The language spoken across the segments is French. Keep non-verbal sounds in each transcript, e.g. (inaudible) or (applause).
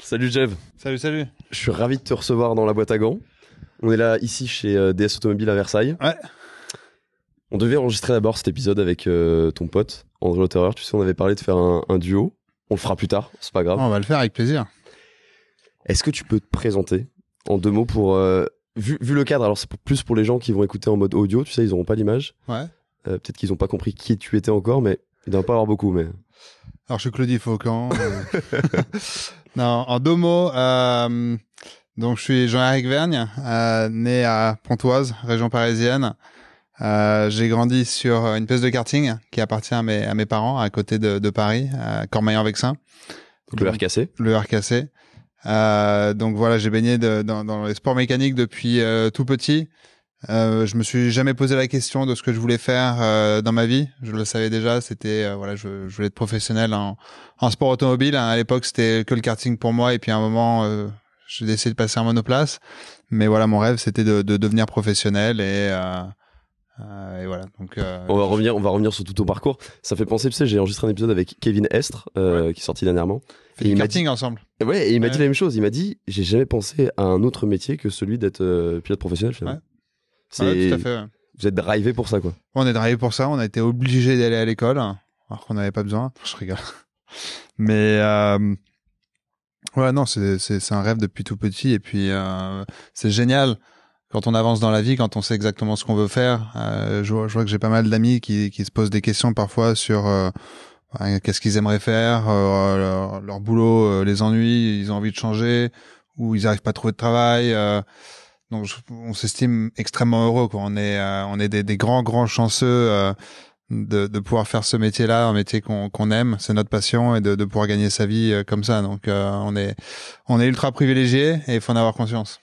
Salut Jeff, Salut, salut. Je suis ravi de te recevoir dans la boîte à gants. On est là ici chez euh, DS Automobile à Versailles. Ouais. On devait enregistrer d'abord cet épisode avec euh, ton pote André Lotterer. Tu sais, on avait parlé de faire un, duo. On le fera plus tard, c'est pas grave. On va le faire avec plaisir. Est-ce que tu peux te présenter en deux mots pour euh, vu, le cadre Alors c'est plus pour les gens qui vont écouter en mode audio. Tu sais, ils n'auront pas l'image. Ouais. Peut-être qu'ils n'ont pas compris qui tu étais encore, mais il doit pas avoir beaucoup, mais. Alors, je suis Claudie Faucon. Euh. (laughs) non, en deux mots, euh, donc je suis Jean-Éric Vergne, euh, né à Pontoise, région parisienne. Euh, j'ai grandi sur euh, une pièce de karting qui appartient à mes, à mes parents, à côté de, de Paris, à vexin Le RKC. Le RKC. Euh, donc voilà, j'ai baigné dans, dans, les sports mécaniques depuis tout petit. Euh, je me suis jamais posé la question de ce que je voulais faire euh, dans ma vie. Je le savais déjà. C'était euh, voilà, je, voulais être professionnel en, sport automobile. Hein, à l'époque, c'était que le karting pour moi. Et puis à un moment, j'ai décidé de passer en monoplace. Mais voilà, mon rêve, c'était de, devenir professionnel et voilà. Donc, on va revenir, on va revenir sur tout ton parcours. Ça fait penser, tu sais, j'ai enregistré un épisode avec Kevin Estre qui est sorti dernièrement. Fait et karting ensemble. Ouais, et il m'a dit la même chose. Il m'a dit, j'ai jamais pensé à un autre métier que celui d'être pilote professionnel. Ah vous êtes drivé pour ça, quoi. On est drivé pour ça. On a été obligé d'aller à l'école, alors qu'on n'avait pas besoin. Je rigole. (laughs) Mais euh... ouais, non, c'est, c'est, un rêve depuis tout petit. Et puis euh... c'est génial quand on avance dans la vie, quand on sait exactement ce qu'on veut faire. Euh, je, vois, que j'ai pas mal d'amis qui, se posent des questions parfois sur euh, bah, qu'est-ce qu'ils aimeraient faire, euh, leur, leur, boulot euh, les ennuis, ils ont envie de changer, ou ils n'arrivent pas à trouver de travail on s'estime extrêmement heureux. On est euh, on est des, grands grands chanceux euh, de, pouvoir faire ce métier-là, un métier qu'on aime, c'est notre passion et de, pouvoir gagner sa vie euh, comme ça. Donc on est on est ultra privilégié et il faut en avoir conscience.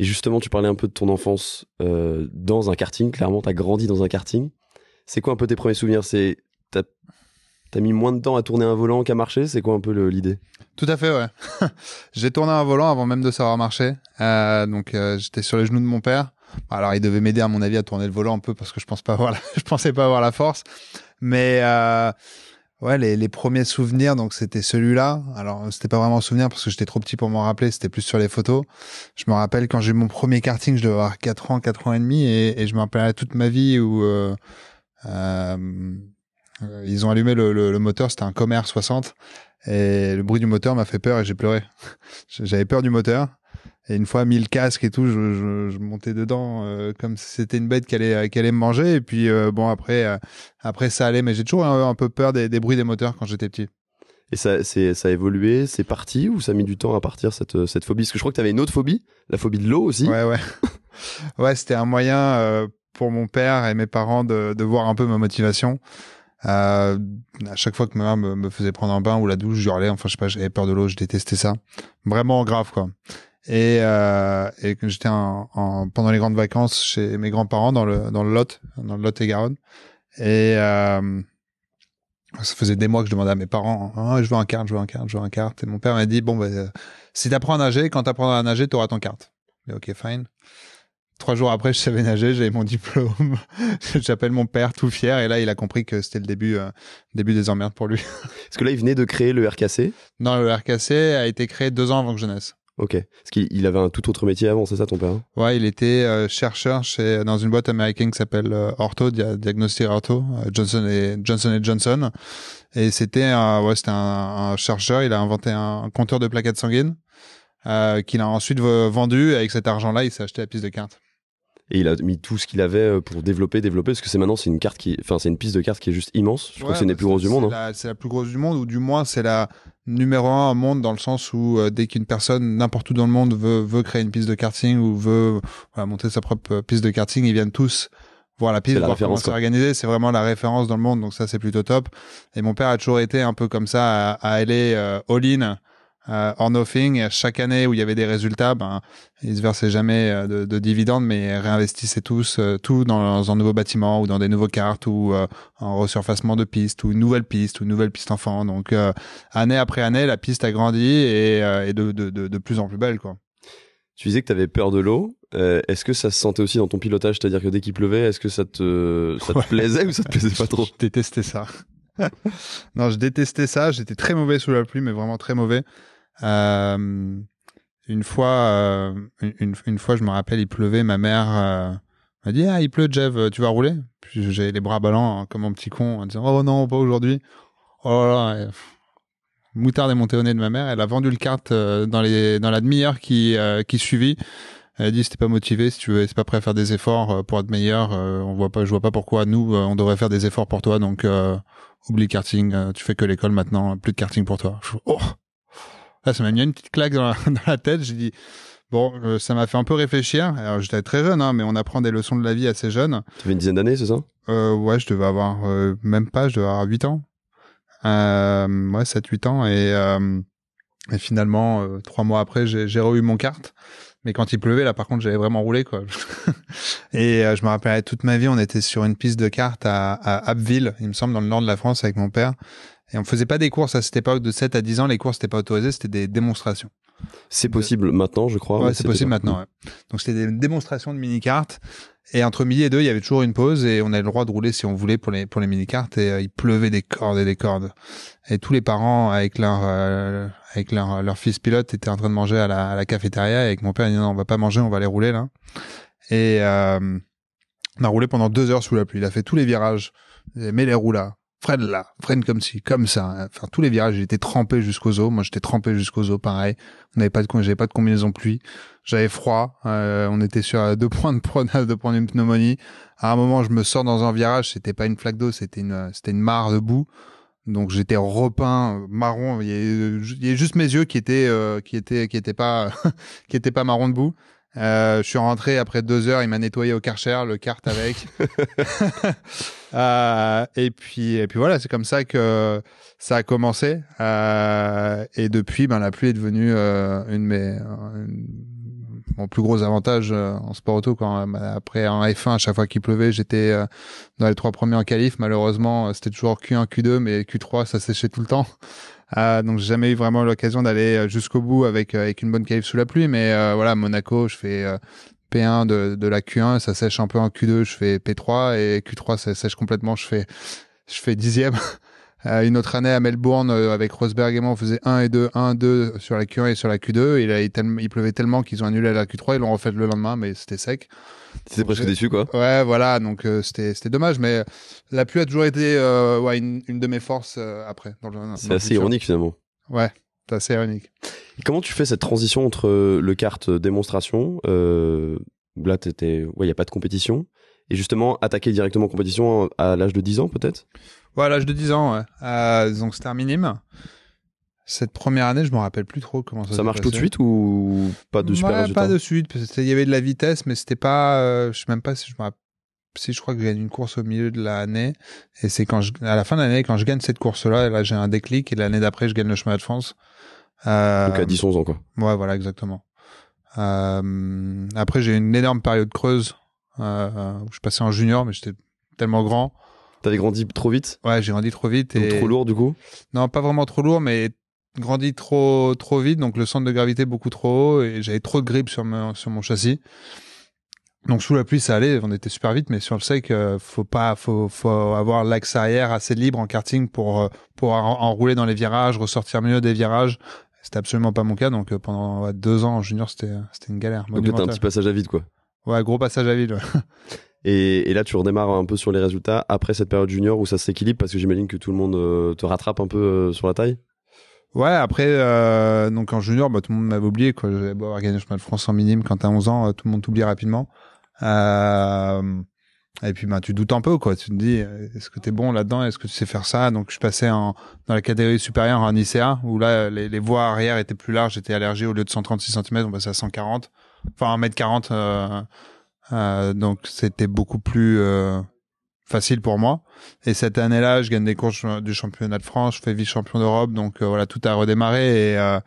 Et justement, tu parlais un peu de ton enfance dans un karting. Clairement, tu as grandi dans un karting. C'est quoi un peu tes premiers souvenirs C'est T'as mis moins de temps à tourner un volant qu'à marcher, c'est quoi un peu l'idée Tout à fait, ouais. (laughs) j'ai tourné un volant avant même de savoir marcher. Euh, donc euh, j'étais sur les genoux de mon père. Alors il devait m'aider à mon avis à tourner le volant un peu parce que je pense pas avoir, la... (laughs) je pensais pas avoir la force. Mais euh, ouais, les, les, premiers souvenirs, donc c'était celui-là. Alors c'était pas vraiment un souvenir parce que j'étais trop petit pour m'en rappeler. C'était plus sur les photos. Je me rappelle quand j'ai eu mon premier karting, je devais avoir 4 ans, 4 ans et demi, et, et je me rappellerai toute ma vie où. Euh, euh euh, ils ont allumé le, le, moteur, c'était un commerce 60, et le bruit du moteur m'a fait peur et j'ai pleuré. (laughs) J'avais peur du moteur. Et une fois mis le casque et tout, je, montais dedans euh, comme si c'était une bête qui allait, me manger. Et puis euh, bon, après, après ça allait, mais j'ai toujours un, peu peur des, bruits des moteurs quand j'étais petit. Et ça, ça a évolué, c'est parti ou ça a mis du temps à partir cette, cette phobie Parce que je crois que tu avais une autre phobie, la phobie de l'eau aussi. Ouais, ouais. (laughs) ouais, c'était un moyen pour mon père et mes parents de, de voir un peu ma motivation. Euh, à chaque fois que ma mère me, faisait prendre un bain ou la douche, hurlais. Enfin, je sais pas, j'avais peur de l'eau, je détestais ça. Vraiment grave, quoi. Et, euh, et j'étais en, pendant les grandes vacances chez mes grands-parents dans le, dans le Lot, dans le Lot-et-Garonne. Et, euh, ça faisait des mois que je demandais à mes parents, ah, je veux un carte, je veux un carte, je veux un carte. Et mon père m'a dit, bon, bah, si t'apprends à nager, quand t'apprends à nager, t'auras ton carte. Mais ok, fine. Trois jours après, je savais nager, j'avais mon diplôme. (laughs) J'appelle mon père tout fier et là, il a compris que c'était le début, euh, début des emmerdes pour lui. Parce (laughs) que là, il venait de créer le RKC Non, le RKC a été créé deux ans avant que je naisse. Ok. Parce qu'il avait un tout autre métier avant, c'est ça ton père hein Ouais, il était euh, chercheur chez, dans une boîte américaine qui s'appelle euh, Ortho, Diagnostic Ortho, Johnson et Johnson, et Johnson. Et c'était ouais, un, un, chercheur, il a inventé un, compteur de plaquettes sanguines qu'il a ensuite vendu. et Avec cet argent-là, il s'est acheté la piste de cartes et il a mis tout ce qu'il avait euh, pour développer, développer, parce que c'est maintenant c'est une carte qui, enfin c'est une piste de carte qui est juste immense. Je crois que c'est bah, hein. la plus grosse du monde. C'est la plus grosse du monde, ou du moins c'est la numéro un au monde dans le sens où euh, dès qu'une personne n'importe où dans le monde veut, veut créer une piste de karting ou veut monter sa propre euh, piste de karting, ils viennent tous voir la piste, la voir comment c'est vraiment la référence dans le monde, donc ça c'est plutôt top. Et mon père a toujours été un peu comme ça à, aller all-in en euh, or nothing. Et chaque année où il y avait des résultats, ben, ils se versaient jamais euh, de, de dividendes, mais réinvestissaient tous euh, tout dans, un nouveau bâtiment ou dans des nouveaux cartes ou en un resurfacement de piste ou une nouvelle piste ou une nouvelle piste enfant. Donc année après année, la piste a grandi et, est de, de, de, plus en plus belle. Quoi. Tu disais que tu avais peur de l'eau. est-ce que ça se sentait aussi dans ton pilotage C'est-à-dire que dès qu'il pleuvait, est-ce que ça te, ça te plaisait ou ça te plaisait pas (laughs) trop Je détestais ça. (laughs) non, je détestais ça. J'étais très mauvais sous la pluie, mais vraiment très mauvais. Euh, une fois, euh, une, une, fois, je me rappelle, il pleuvait. Ma mère euh, m'a dit Ah, il pleut, Jeff, tu vas rouler Puis j'ai les bras ballants hein, comme un petit con en disant Oh non, pas aujourd'hui. Oh là là. Et... Moutarde est montée au nez de ma mère. Elle a vendu le kart euh, dans, les, dans la demi-heure qui, qui suivit. Elle a dit si t'es pas motivé, si tu es pas prêt à faire des efforts pour être meilleur, on voit pas, je vois pas pourquoi nous on devrait faire des efforts pour toi. Donc oublie karting, tu fais que l'école maintenant, plus de karting pour toi. Oh! ça m'a mis une petite claque dans la, (laughs) tête. J'ai dit, bon, euh, ça m'a fait un peu réfléchir. Alors, j'étais très jeune, hein, mais on apprend des leçons de la vie assez jeune. Tu avais une dizaine d'années, c'est ça euh, Ouais, je devais avoir, euh, même pas, je devais avoir 8 ans. Euh, ouais, 7-8 ans. Et, finalement, trois mois après, j'ai re-eu mon carte. Mais quand il pleuvait, là, par contre, j'avais vraiment roulé, quoi. (laughs) et je me rappellerai toute ma vie, on était sur une piste de carte à, à Abbeville, il me semble, dans le nord de la France, avec mon père. Et on faisait pas des courses à cette époque de 7 à 10 ans, les courses n'étaient pas autorisées, c'était des démonstrations. C'est possible maintenant, je crois. c'est possible maintenant. Donc c'était des démonstrations de mini-cartes. Et entre midi et deux, il y avait toujours une pause et on avait le droit de rouler si on voulait pour les pour les mini-cartes et euh, il pleuvait des cordes et des cordes. Et tous les parents avec leur euh, avec euh, leur, fils pilote étaient en train de manger à la, cafétéria et avec mon père il dit non, on va pas manger, on va aller rouler là. Et on a roulé pendant deux heures sous la pluie. Il a fait tous les virages, mais les roues là, freine là, freine comme si, comme ça. Hein. Enfin, tous les virages, j'étais trempé jusqu'aux os. Moi, j'étais trempé jusqu'aux os, pareil. On n'avait pas de, j'avais pas de combinaison pluie. J'avais froid. Euh, on était sur euh, deux points de (laughs) deux points d'une pneumonie. À un moment, je me sors dans un virage. C'était pas une flaque d'eau, c'était une, euh, c'était une mare de boue. Donc j'étais repeint marron. Il y a, juste mes yeux qui étaient, qui étaient, qui étaient pas, (laughs) qui étaient pas marron de boue. Euh, je suis rentré après deux heures, il m'a nettoyé au Karcher, le kart avec. (laughs) (laughs) Euh, et puis, et puis voilà, c'est comme ça que ça a commencé. Euh, et depuis, ben la pluie est devenue une mes, mon plus gros avantage en sport auto. Quand après un F1, à chaque fois qu'il pleuvait, j'étais dans les trois premiers en qualif. Malheureusement, c'était toujours Q1, Q2, mais Q3, ça séchait tout le temps. Ah, donc j'ai jamais eu vraiment l'occasion d'aller euh, jusqu'au bout avec euh, avec une bonne cave sous la pluie, mais euh, voilà, Monaco, je fais P1 de, de la Q1, ça sèche un peu en Q2, je fais P3 et Q3 ça sèche complètement, je fais je fais dixième. (laughs) une autre année à Melbourne avec Rosberg et moi, on faisait 1 et 2, 1, 2 sur la Q1 et sur la Q2. Il, a, il pleuvait tellement qu'ils ont annulé la Q3, ils l'ont refait le lendemain, mais c'était sec c'est presque déçu, quoi. Ouais, voilà. Donc, euh, c'était, c'était dommage. Mais euh, la pluie a toujours été euh, ouais, une, de mes forces après. c'est assez ironique, finalement. Ouais, c'est assez ironique. comment tu fais cette transition entre le kart démonstration Là, il ouais, n'y a pas de compétition. Et justement, attaquer directement compétition à l'âge de 10 ans, peut-être Ouais, à l'âge de 10 ans, ouais. donc, c'était un minime. Cette première année, je me rappelle plus trop comment ça. Ça marche tout de suite ou pas de super Pas de suite. Parce il y avait de la vitesse, mais c'était pas. Euh, je sais même pas si je me rappelle si je crois que j'ai gagne une course au milieu de l'année et c'est quand je, à la fin de l'année quand je gagne cette course là là j'ai un déclic et l'année d'après je gagne le chemin de France euh, donc à 10 11 ans quoi ouais voilà exactement euh, après j'ai eu une énorme période creuse où je passais en junior mais j'étais tellement grand t'avais grandi trop vite ouais j'ai grandi trop vite et trop lourd du coup non pas vraiment trop lourd mais grandi trop trop vite, donc le centre de gravité beaucoup trop haut et j'avais trop de grippe sur mon, sur mon châssis. Donc sous la pluie ça allait, on était super vite, mais sur le sec, euh, faut pas, faut, faut avoir l'axe arrière assez libre en karting pour euh, pour enrouler dans les virages, ressortir mieux des virages. C'était absolument pas mon cas, donc euh, pendant deux ans en junior c'était c'était une galère. Donc t'as un petit passage à vide quoi. Ouais, gros passage à vide. (laughs) Et, là, tu redémarres un peu sur les résultats après cette période junior où ça s'équilibre parce que j'imagine que tout le monde te rattrape un peu sur la taille. Ouais, après, euh, donc en junior, bah, tout le monde m'avait oublié. Quoi. J'avais beau avoir gagné le chemin de France en minime. Quand t'as 11 ans, euh, tout le monde t'oublie rapidement. Euh, et puis, bah, tu doutes un peu, quoi. Tu te dis, est-ce que t'es bon là-dedans? Est-ce que tu sais faire ça? Donc, je passais en, dans la catégorie supérieure en ICA, où là, les, les voies arrière étaient plus larges. J'étais allergé au lieu de 136 cm, on passait à 140. Enfin, 1m40. Euh, donc, c'était beaucoup plus, facile pour moi. Et cette année-là, je gagne des courses du championnat de France, je fais vice-champion d'Europe, donc euh, voilà, tout a redémarré. Et euh,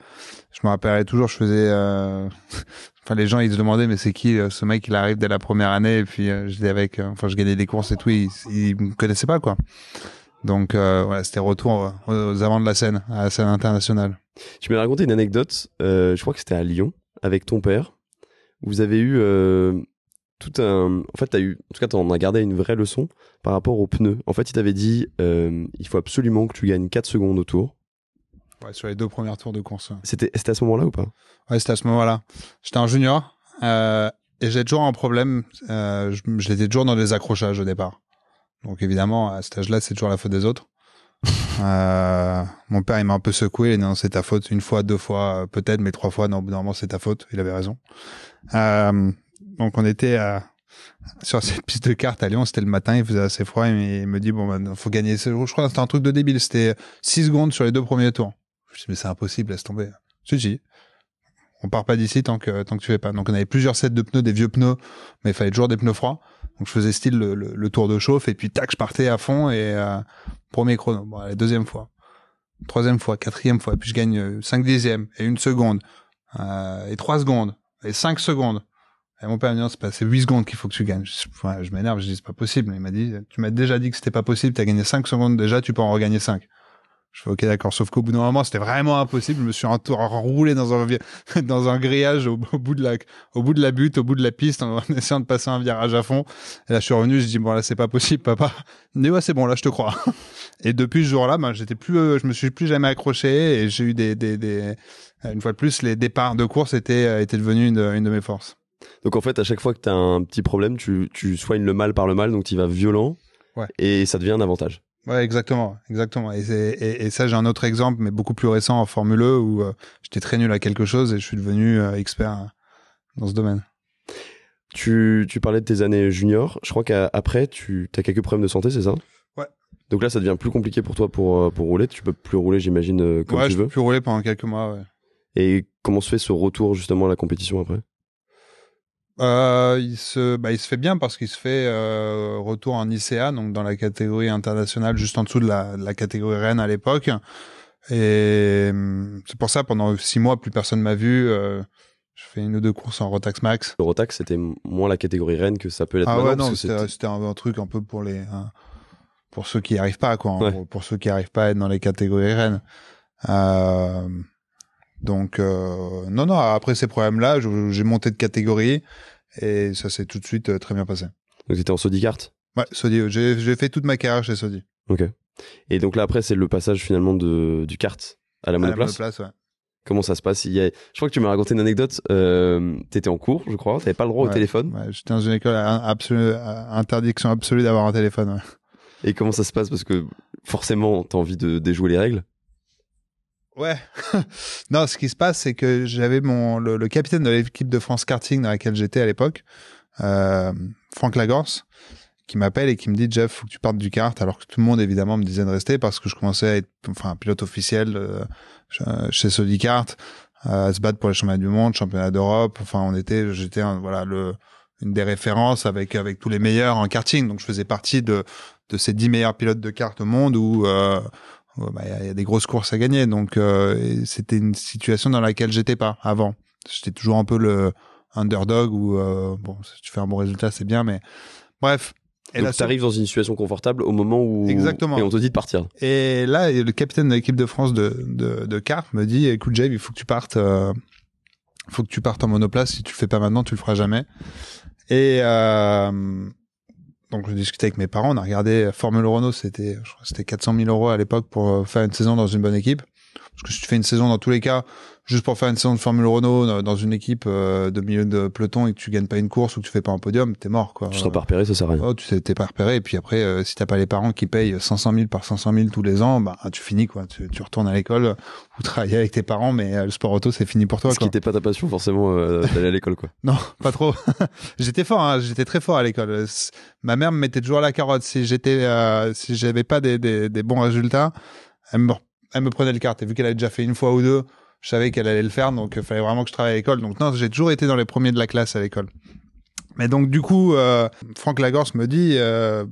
je me rappellerai toujours, je faisais... Euh, (laughs) enfin, les gens, ils se demandaient, mais c'est qui ce mec Il arrive dès la première année, et puis je j'étais avec... enfin, je gagnais des courses et tout, ils, ne me connaissaient pas, quoi. Donc voilà, c'était retour aux avant de la scène, à la scène internationale. Tu m'as raconté une anecdote, je crois que c'était à Lyon, avec ton père. Vous avez eu tout En fait, t'as eu. En tout cas, on as gardé une vraie leçon par rapport aux pneus. En fait, il t'avait dit euh, il faut absolument que tu gagnes 4 secondes au tour. Ouais, sur les deux premières tours de course. C'était à ce moment-là ou pas Ouais, c'était à ce moment-là. J'étais un junior euh, et j'ai toujours un problème. Euh, J'étais toujours dans des accrochages au départ. Donc évidemment, à cet âge-là, c'est toujours la faute des autres. (laughs) mon père, il m'a un peu secoué. non, c'est ta faute. Une fois, deux fois, peut-être, mais trois fois, non, normalement, c'est ta faute. Il avait raison. Euh, donc on était sur cette piste de cartes à Lyon, c'était le matin, il faisait assez froid, et il me dit, bon, il ben, faut gagner ce jour. Je crois que c'était un truc de débile, c'était 6 secondes sur les deux premiers tours. Je me suis mais c'est impossible, laisse tomber. Je dis, on part pas d'ici tant que, tant que tu fais pas. Donc on avait plusieurs sets de pneus, des vieux pneus, mais il fallait toujours des pneus froids. Donc je faisais style le, tour de chauffe, et puis tac, je partais à fond, et euh, premier chrono. la deuxième fois. Troisième fois, quatrième fois, et puis je gagne 5 euh, dixièmes, et une seconde, euh, et trois secondes, et cinq secondes. Et mon père m'a dit, c'est 8 secondes qu'il faut que tu gagnes. Je, m'énerve, je dis, c'est pas possible. Il m'a dit, tu m'as déjà dit que c'était pas possible, t'as gagné 5 secondes déjà, tu peux en regagner 5. Je fais, ok, d'accord. Sauf qu'au bout d'un moment, c'était vraiment impossible. Je me suis tour roulé dans un, (laughs) dans un grillage au, bout de la, au bout de la butte, au bout de la piste, en, essayant de passer un virage à fond. Et là, je suis revenu, je dis, bon, là, c'est pas possible, papa. Mais ouais, c'est bon, là, je te crois. (laughs) Et depuis ce jour-là, ben, j'étais plus, euh, je me suis plus jamais accroché et j'ai eu des, des, des, une fois de plus, les départs de course étaient, euh, étaient devenus une, une de mes forces. Donc en fait, à chaque fois que tu as un petit problème, tu, tu soignes le mal par le mal, donc tu vas violent et ça devient un avantage. Ouais, exactement, exactement. Et, ça, j'ai un autre exemple, mais beaucoup plus récent en Formule E où euh, j'étais très nul à quelque chose et je suis devenu euh, expert euh, dans ce domaine. Tu, tu parlais de tes années juniors. Je crois qu'après, tu as quelques problèmes de santé, c'est ça Ouais. Donc là, ça devient plus compliqué pour toi pour, pour rouler. Tu peux plus rouler, j'imagine, comme tu veux. veux. je peux plus rouler pendant quelques mois, Et comment se fait ce retour justement à la compétition après euh, il, se, bah, il se fait bien parce qu'il se fait euh, retour en ICA, donc dans la catégorie internationale, juste en dessous de la, catégorie reine à l'époque. Et hum, c'est pour ça, pendant six mois, plus personne m'a vu. Euh, je fais une ou deux courses en Rotax Max. Le Rotax, c'était moins la catégorie reine que ça peut l'être ah Ouais, non, c'était, un, truc un peu pour les... Hein, pour ceux qui n'y arrivent pas, quoi. Pour, ceux qui arrivent pas à être dans les catégories Rennes. Euh, donc euh, non, non, après ces problèmes-là, j'ai monté de catégorie et ça s'est tout de suite euh, très bien passé. Donc tu en Saudi Kart Ouais, Sodi, euh, j'ai fait toute ma carrière chez Sodi. Ok. Et donc là, après, c'est le passage finalement de, du kart à la monoplace. À la monoplace, ouais. Comment ça se passe Il y a... Je crois que tu m'as raconté une anecdote. Euh, T'étais en cours, je crois. T'avais pas le droit au téléphone. Ouais, J'étais dans une école à interdiction absolue d'avoir un téléphone. Et comment ça se passe Parce que forcément, t'as envie de déjouer les règles. Ouais. (laughs) non, ce qui se passe, c'est que j'avais mon le, le, capitaine de l'équipe de France karting dans laquelle j'étais à l'époque, euh, Franck Lagorce, qui m'appelle et qui me dit Jeff, faut que tu partes du kart, alors que tout le monde évidemment me disait de rester parce que je commençais à être enfin pilote officiel euh, chez Sodi Kart, euh, à se battre pour les championnats du monde, championnats d'Europe. Enfin, on était, j'étais voilà le une des références avec avec tous les meilleurs en karting, donc je faisais partie de de ces dix meilleurs pilotes de kart au monde où euh, bah, il bah, y, a des grosses courses à gagner. Donc euh, c'était une situation dans laquelle j'étais pas avant. J'étais toujours un peu le underdog ou euh, bon, si tu fais un bon résultat, c'est bien, mais bref. Et Donc tu arrives dans une situation confortable au moment où Exactement. et on te dit de partir. Et là, le capitaine de l'équipe de France de de, de me dit "Écoute, Jave, il faut que tu partes. Euh, faut que tu partes en monoplace. Si tu le fais pas maintenant, tu le feras jamais." Et donc je discutais avec mes parents, on a regardé euh, Formule Renault, c'était c'était 400 000 euros à l'époque pour euh, faire une saison dans une bonne équipe. Parce que si tu fais une saison dans tous les cas, juste pour faire une saison de Formule Renault euh, dans une équipe euh, de milieu de peloton et que tu gagnes pas une course ou que tu fais pas un podium, t'es mort quoi. Tu seras pas repéré, ça sert à rien. Oh, tu t'es pas repéré et puis après, euh, si t'as pas les parents qui payent 500 000 par 500 000 tous les ans, bah tu finis quoi. Tu, tu retournes à l'école ou travailler avec tes parents, mais le sport auto c'est fini pour toi. Ce qui n'était pas ta passion forcément euh, d'aller à l'école quoi. (laughs) non, pas trop. (laughs) j'étais fort, hein. j'étais très fort à l'école. Ma mère me mettait toujours la carotte si j'étais, si j'avais pas des, des, des bons résultats. Elle me elle me prenait le carte. Et vu qu'elle avait déjà fait une fois ou deux, je savais qu'elle allait le faire, donc il euh, fallait vraiment que je travaille à l'école. Donc non, j'ai toujours été dans les premiers de la classe à l'école. Mais donc du coup, euh, Franck Lagorce me dit, euh,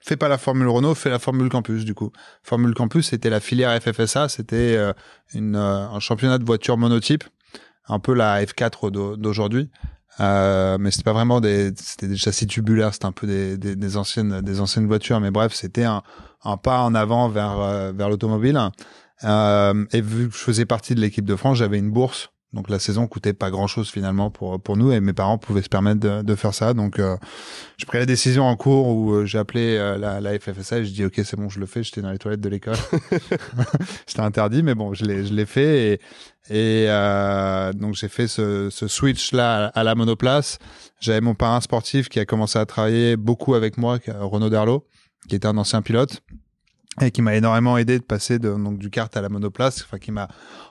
fais pas la Formule Renault, fais la Formule Campus du coup. Formule Campus, c'était la filière FFSA, c'était euh, une, euh, un championnat de voitures monotype, un peu la F4 d'aujourd'hui. Euh, mais c'était pas vraiment des, c'était des châssis tubulaires, c'était un peu des, des, des, anciennes, des anciennes voitures. Mais bref, c'était un, un pas en avant vers vers l'automobile. Euh, et vu que je faisais partie de l'équipe de France, j'avais une bourse. Donc la saison coûtait pas grand chose finalement pour pour nous et mes parents pouvaient se permettre de, de faire ça. Donc je euh, j'ai pris la décision en cours où euh, j'ai appelé la, la FFSA et je dis ok c'est bon je le fais. J'étais dans les toilettes de l'école, (laughs) (laughs) c'était interdit mais bon je l'ai je l'ai fait et donc j'ai fait ce, ce switch là à, à la monoplace. J'avais mon parrain sportif qui a commencé à travailler beaucoup avec moi, Renaud Darlot, qui était un ancien pilote et qui m'a énormément aidé de passer de, donc du kart à la monoplace, enfin qui m'a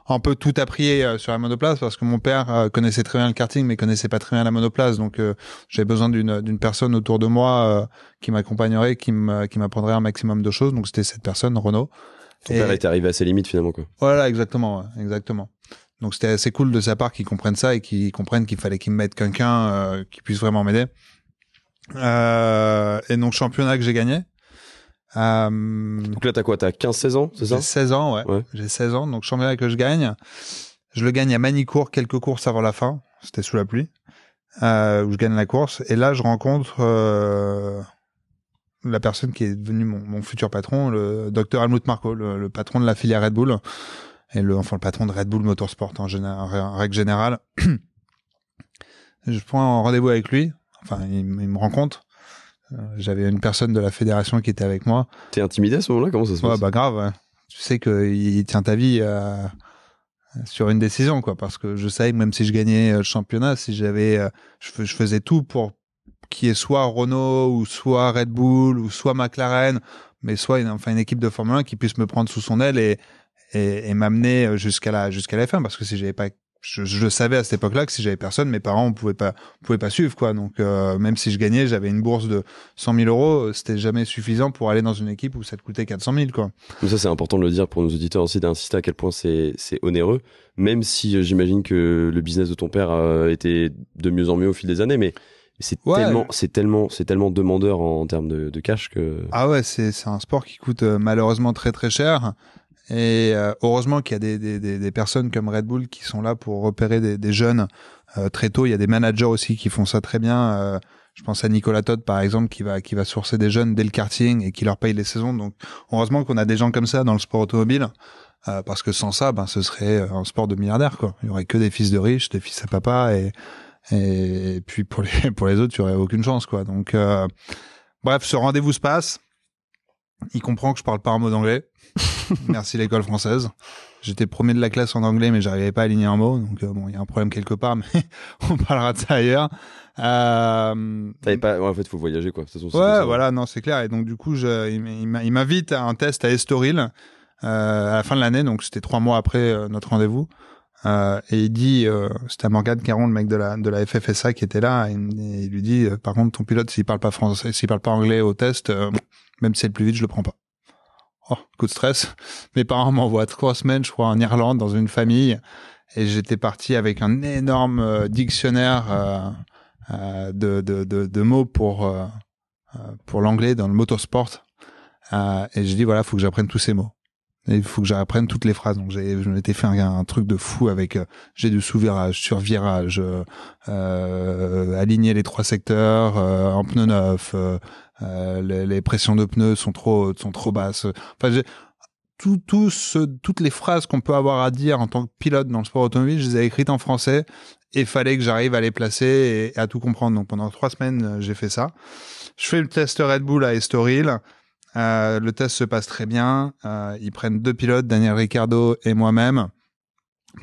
un peu tout appris euh, sur la monoplace parce que mon père euh, connaissait très bien le karting mais connaissait pas très bien la monoplace donc euh, j'avais besoin d'une d'une personne autour de moi qui m'accompagnerait, qui me qui m'apprendrait un maximum de choses donc c'était cette personne Renaud. Ton et... père était arrivé à ses limites finalement quoi. Voilà exactement ouais, exactement. Donc c'était assez cool de sa part qu'il comprennent ça et qu'il comprennent qu'il fallait qu'ils me mette quelqu'un qui puisse vraiment m'aider. et donc championnat que j'ai gagné. Euh, donc là, t'as quoi T'as 15-16 ans, c'est ça 16 ans, ouais. J'ai 16 ans, donc championnat que je gagne. Je le gagne à Manicourt, quelques courses avant la fin. C'était sous la pluie. Euh, où je gagne la course. Et là, je rencontre euh, la personne qui est devenue mon, mon futur patron, le docteur Almout Marco, le, patron de la filière Red Bull. Et le, enfin, le patron de Red Bull Motorsport en, général, règle générale. (clears throat) je prends un rendez-vous avec lui. Enfin, il me rencontre. Euh, j'avais une personne de la fédération qui était avec moi. T'es intimidé à ce moment-là Comment ça se passe Ouais, bah grave. Tu sais qu'il tient ta vie euh, sur une décision, quoi. Parce que je savais que même si je gagnais euh, le championnat, si j'avais, je, faisais tout pour qu'il y ait soit Renault ou soit Red Bull ou soit McLaren, mais soit une, enfin une équipe de Formule 1 qui puisse me prendre sous son aile et, et, m'amener jusqu'à la jusqu'à la F1. Parce que si j'avais pas je, savais à cette époque-là que si j'avais personne, mes parents ne pouvaient pas, pas suivre quoi. Donc euh, même si je gagnais, j'avais une bourse de 100 000 euros, euh, c'était jamais suffisant pour aller dans une équipe où ça te coûtait 400 000 quoi. Mais ça c'est important de le dire pour nos auditeurs aussi d'insister à quel point c'est onéreux, même si euh, j'imagine que le business de ton père était de mieux en mieux au fil des années, mais c'est tellement, c'est tellement, c'est tellement demandeur en, termes de, de, cash que. Ah ouais, c'est un sport qui coûte malheureusement très très cher. Et euh, heureusement qu'il y a des, des, des, personnes comme Red Bull qui sont là pour repérer des, des jeunes euh, très tôt. Il y a des managers aussi qui font ça très bien. Euh, je pense à Nicolas Todd par exemple qui va qui va sourcer des jeunes dès le karting et qui leur paye les saisons. Donc heureusement qu'on a des gens comme ça dans le sport automobile. parce que sans ça, ben ce serait un sport de milliardaires quoi. Il y aurait que des fils de riches, des fils à papa et et puis pour les pour les autres, tu aurais aucune chance quoi. Donc bref, ce rendez-vous se passe. Il comprend que je parle pas un mot d'anglais. (laughs) Merci l'école française. J'étais premier de la classe en anglais, mais j'arrivais pas à aligner un mot. Donc euh, bon, il y a un problème quelque part, mais (laughs) on parlera de ça ailleurs. Euh... Pas... en fait, faut voyager quoi. De toute façon, ouais, voilà, non, c'est clair. Et donc du coup, je... il m'invite à un test à Estoril euh, à la fin de l'année. Donc c'était trois mois après euh, notre rendez-vous. Euh, et il dit, euh, c'était à Morgane Caron, le mec de la, de la FFSA qui était là, et, il lui dit, par contre, ton pilote, s'il parle pas français, s'il parle pas anglais au test, même si c'est le plus vite, je le prends pas oh, coup de stress, mes parents m'envoient trois semaines, je crois, en Irlande, dans une famille. Et j'étais parti avec un énorme euh, dictionnaire euh, euh, de, de, de, de, mots pour, pour l'anglais dans le motorsport. et j'ai dit, voilà, faut que j'apprenne tous ces mots. Il faut que j'apprenne toutes les phrases. Donc, je m'étais fait un, truc de fou avec j'ai du sous-virage, sur-virage, euh, aligner les trois secteurs, euh, en pneu neuf, euh, les, pressions de pneus sont trop sont trop basses. Enfin, toutes les phrases qu'on peut avoir à dire en tant que pilote dans le sport automobile, je les ai écrites en français et fallait que j'arrive à les placer et à tout comprendre. Donc pendant trois semaines, euh, j'ai fait ça. Je fais le test Red Bull à Estoril. Euh, le test se passe très bien. ils prennent deux pilotes, Daniel Ricciardo et moi-même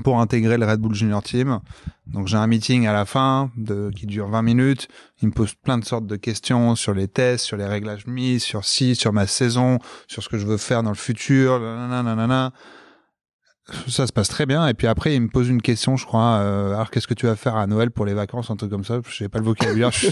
pour intégrer le Red Bull Junior Team. Donc j'ai un meeting à la fin de, qui dure 20 minutes. Il me pose plein de sortes de questions sur les tests, sur les réglages mis, sur si, sur ma saison, sur ce que je veux faire dans le futur. Nanana ça se passe très bien. Et puis après, il me pose une question, je crois. Euh, alors, qu'est-ce que tu vas faire à Noël pour les vacances, un truc comme ça. Je savais pas le vocabulaire. (laughs) je,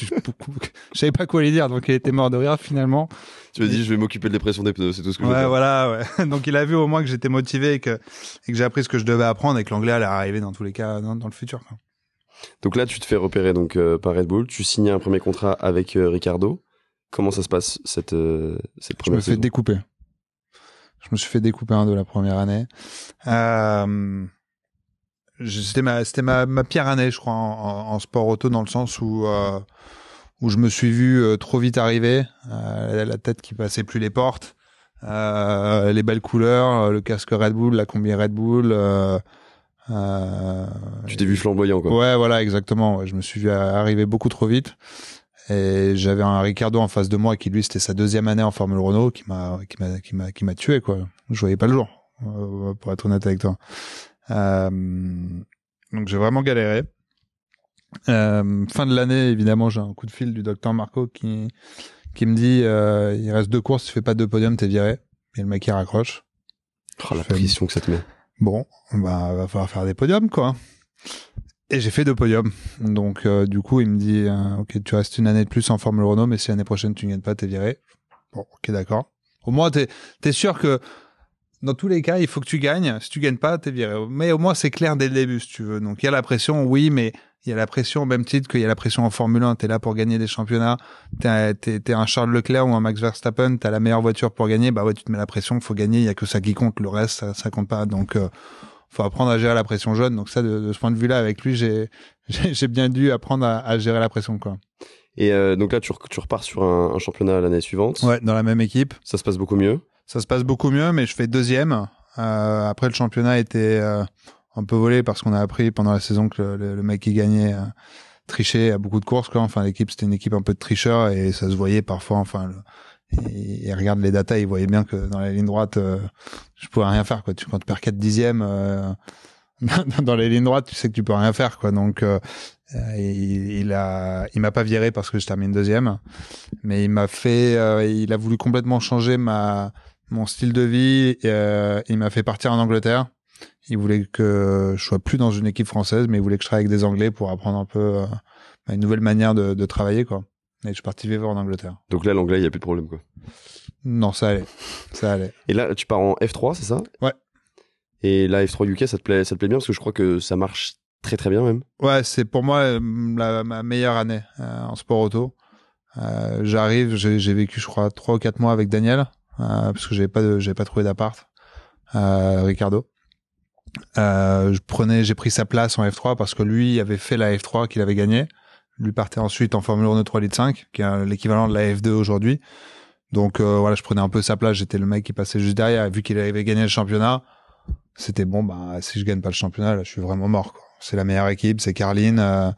savais pas quoi lui dire. Donc, il était mort de rire finalement. Tu me dis, je vais m'occuper de la pression des pneus. C'est tout ce que. je veux voilà. (laughs) Donc, il a vu au moins que j'étais motivé et que, et que j'ai appris ce que je devais apprendre et que l'anglais allait arriver dans tous les cas dans, le futur. Donc là, tu te fais repérer donc euh, par Red Bull. Tu signes un premier contrat avec euh, Ricardo. Comment ça se passe cette cette première Je me fais découper. Je me suis fait découper un de la première année. Euh, c'était ma, c'était ma, ma pire année, je crois, en, sport auto, dans le sens où euh, où je me suis vu euh, trop vite arriver, la tête qui passait plus les portes, les belles couleurs, le casque Red Bull, la combi Red Bull. tu t'es vu flamboyant, quoi. Ouais, voilà, exactement. je me suis vu arriver beaucoup trop vite. Et j'avais un Ricardo en face de moi qui lui c'était sa deuxième année en Formule Renault qui m'a qui m'a qui m'a qui m'a tué quoi. Je voyais pas le jour euh, pour être honnête avec toi. Euh, donc j'ai vraiment galéré. Euh, fin de l'année évidemment j'ai un coup de fil du docteur Marco qui qui me dit euh, il reste deux courses tu fais pas deux podiums t'es viré. Et le mec il raccroche. Oh, la pression que ça te met. Bon bah va falloir faire des podiums quoi. Et j'ai fait deux podiums. Donc, euh, du coup, il me dit euh, Ok, tu restes une année de plus en Formule Renault, mais si l'année prochaine tu ne gagnes pas, t'es viré. Bon, ok, d'accord. Au moins, t'es es sûr que dans tous les cas, il faut que tu gagnes. Si tu gagnes pas, t'es viré. Mais au moins, c'est clair dès le début, si tu veux. Donc, il y a la pression, oui, mais il y a la pression au même titre qu'il y a la pression en Formule 1. T'es là pour gagner des championnats. T'es un Charles Leclerc ou un Max Verstappen. T'as la meilleure voiture pour gagner. Bah ouais, tu te mets la pression. Faut gagner. Il y a que ça qui compte. Le reste, ça, ça compte pas. Donc, euh, faut apprendre à gérer la pression jeune. Donc ça, de, ce point de vue-là, avec lui, (laughs) j'ai bien dû apprendre à, à, gérer la pression, quoi. Et euh, donc là, tu, repars sur un, championnat l'année suivante. Ouais, dans la même équipe. Ça se passe beaucoup mieux. Ça se passe beaucoup mieux, mais je fais deuxième. Euh, après, le championnat était euh, un peu volé parce qu'on a appris pendant la saison que le, le, mec qui gagnait trichait à beaucoup de courses, quoi. Enfin, l'équipe, c'était une équipe un peu de tricheurs et ça se voyait parfois. Enfin, le, il, regarde les datas, il voyait bien que dans la ligne droite, euh, je pouvais rien faire. Quoi. Tu, quand tu perds 4 dixièmes euh, (laughs) dans les lignes droites, tu sais que tu peux rien faire. Quoi. Donc, euh, euh, il, il, a, il m'a pas viré parce que je termine deuxième, mais il m'a fait, il a voulu complètement changer ma mon style de vie. il m'a fait partir en Angleterre. Il voulait que je sois plus dans une équipe française, mais il voulait que je travaille avec des Anglais pour apprendre un peu une nouvelle manière de, de travailler, quoi. Et je suis parti vivre en Angleterre. Donc là, l'anglais, il n'y a plus de problème, quoi. Non, ça allait. Ça allait. Et là, tu pars en F3, c'est ça Ouais. Et la F3 UK, ça te plaît, ça te plaît bien parce que je crois que ça marche très très bien même. Ouais, c'est pour moi euh, ma meilleure année euh, en sport auto. Euh, j'arrive, j'ai vécu je crois 3 ou 4 mois avec Daniel parce que j'avais pas pas trouvé d'appart. Ricardo. je prenais, j'ai pris sa place en F3 parce que lui avait fait la F3 qu'il avait gagnée. Lui partait ensuite en Formule 1 3 litres 5, qui est l'équivalent de la F2 aujourd'hui. Donc euh, voilà, je prenais un peu sa place. J'étais le mec qui passait juste derrière. Vu qu'il avait gagné le championnat, c'était bon. Bah si je gagne pas le championnat, là, je suis vraiment mort. C'est la meilleure équipe, c'est Carline. Euh,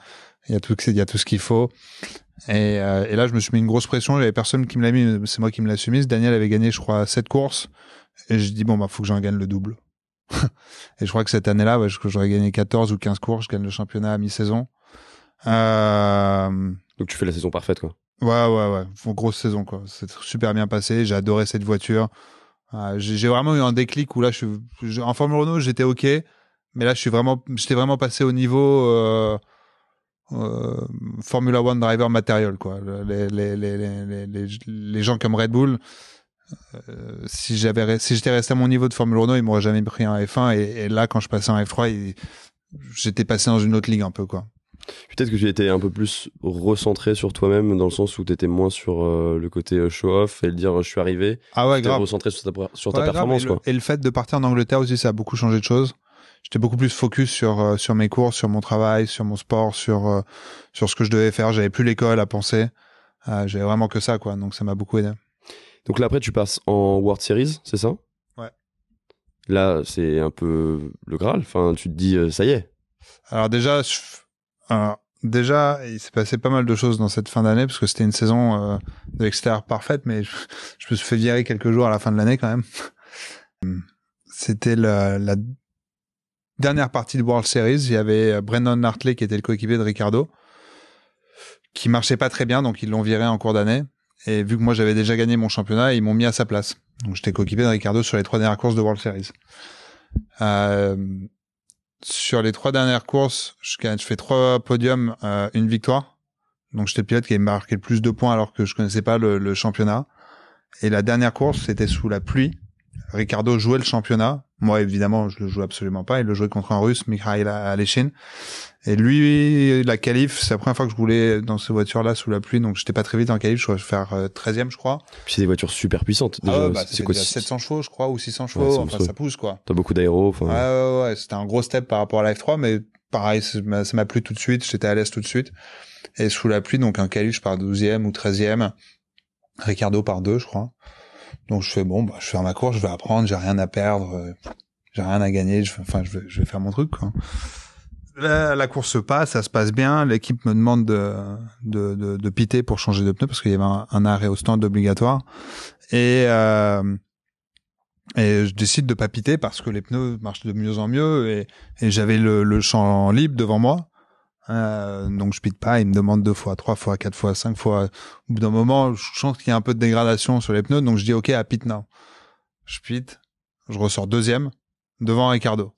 il y a tout, il y a tout ce qu'il faut. Et, euh, et, là, je me suis mis une grosse pression. Il y avait personne qui me l'a mis. C'est moi qui me l'a soumise. Daniel avait gagné, je crois, sept courses. Et je dis bon bah faut que j'en gagne le double. (laughs) et je crois que cette année-là, ouais, j'aurais gagné 14 ou 15 courses. Je gagne le championnat à mi-saison. Euh, Donc tu fais la saison parfaite, quoi. Ouais, ouais, ouais. grosse saison, quoi. C'est super bien passé. J'ai adoré cette voiture. Euh, j'ai vraiment eu un déclic où là, je en Formule Renault, j'étais ok, mais là, je suis vraiment, j'étais vraiment passé au niveau euh, Formula One driver matériel, quoi. Les, gens comme Red Bull. si j'avais si j'étais resté à mon niveau de Formule Renault, ils m'auraient jamais pris un F1 et, là quand je passais en F3, j'étais passé dans une autre ligue un peu quoi. Peut-être que tu étais un peu plus recentré sur toi-même, dans le sens où tu étais moins sur euh, le côté euh, show-off et le dire euh, je suis arrivé. Ah ouais, grave. recentré sur ta, sur ta performance. Et le, quoi. et le fait de partir en Angleterre aussi, ça a beaucoup changé de choses j'étais beaucoup plus focus sur sur mes cours, sur mon travail, sur mon sport, sur sur ce que je devais faire. J'avais plus l'école à penser. J'avais vraiment que ça quoi. Donc ça m'a beaucoup aidé. Donc là après tu passes en World Series, c'est ça Ouais. Là c'est un peu le Graal. Enfin tu te dis ça y est. Alors déjà alors, déjà, il s'est passé pas mal de choses dans cette fin d'année parce que c'était une saison euh, de l'extérieur parfaite, mais je, me suis fait virer quelques jours à la fin de l'année quand même. Hum, c'était la, la, dernière partie de World Series. Il y avait euh, Brandon Hartley qui était le coéquipier de Ricardo, qui marchait pas très bien, donc ils l'ont viré en cours d'année. Et vu que moi j'avais déjà gagné mon championnat, ils m'ont mis à sa place. Donc j'étais coéquipier de Ricardo sur les trois dernières courses de World Series. Euh, sur les trois dernières courses, je, fais trois podiums, euh, une victoire. Donc j'étais le pilote qui avait marqué le plus de points alors que je connaissais pas le championnat. Et la dernière course, c'était sous la pluie. Ricardo jouait le championnat moi, évidemment, je le joue absolument pas. Il le jouait contre un russe, Mikhail Alechin. Et lui, la Calif, c'est la première fois que je voulais dans ces voitures-là sous la pluie, donc j'étais pas très vite en Calif. je vais faire 13e, euh, je crois. Puis c'est des voitures super puissantes. ah bah, c'est quoi 700 chevaux, je crois, ou 600 chevaux, enfin, ça pousse, quoi. T'as beaucoup d'aéro, enfin. ouais, ouais, c'était un gros step par rapport à la F3, mais pareil, ça m'a plu tout de suite, j'étais à l'aise tout de suite. Et sous la pluie, donc un Calif, je pars 12e ou 13e. Ricardo par deux, je crois. Donc je fais bon, bah, je fais ma course, je vais apprendre, j'ai rien à perdre, euh, j'ai rien à gagner, je, enfin je vais, faire mon truc. La, course se passe, ça se passe bien. L'équipe me demande de, de, de, piter pour changer de pneu parce qu'il y avait un, arrêt au stand obligatoire. Et, euh, et je décide de pas piter parce que les pneus marchent de mieux en mieux et, j'avais le, le champ libre devant moi. Euh, donc je pite pas, il me demande deux fois, trois fois, quatre fois, cinq fois. Au bout d'un moment, je sens qu'il y a un peu de dégradation sur les pneus, donc je dis ok, à pite non, Je pite, je ressors deuxième devant Ricardo.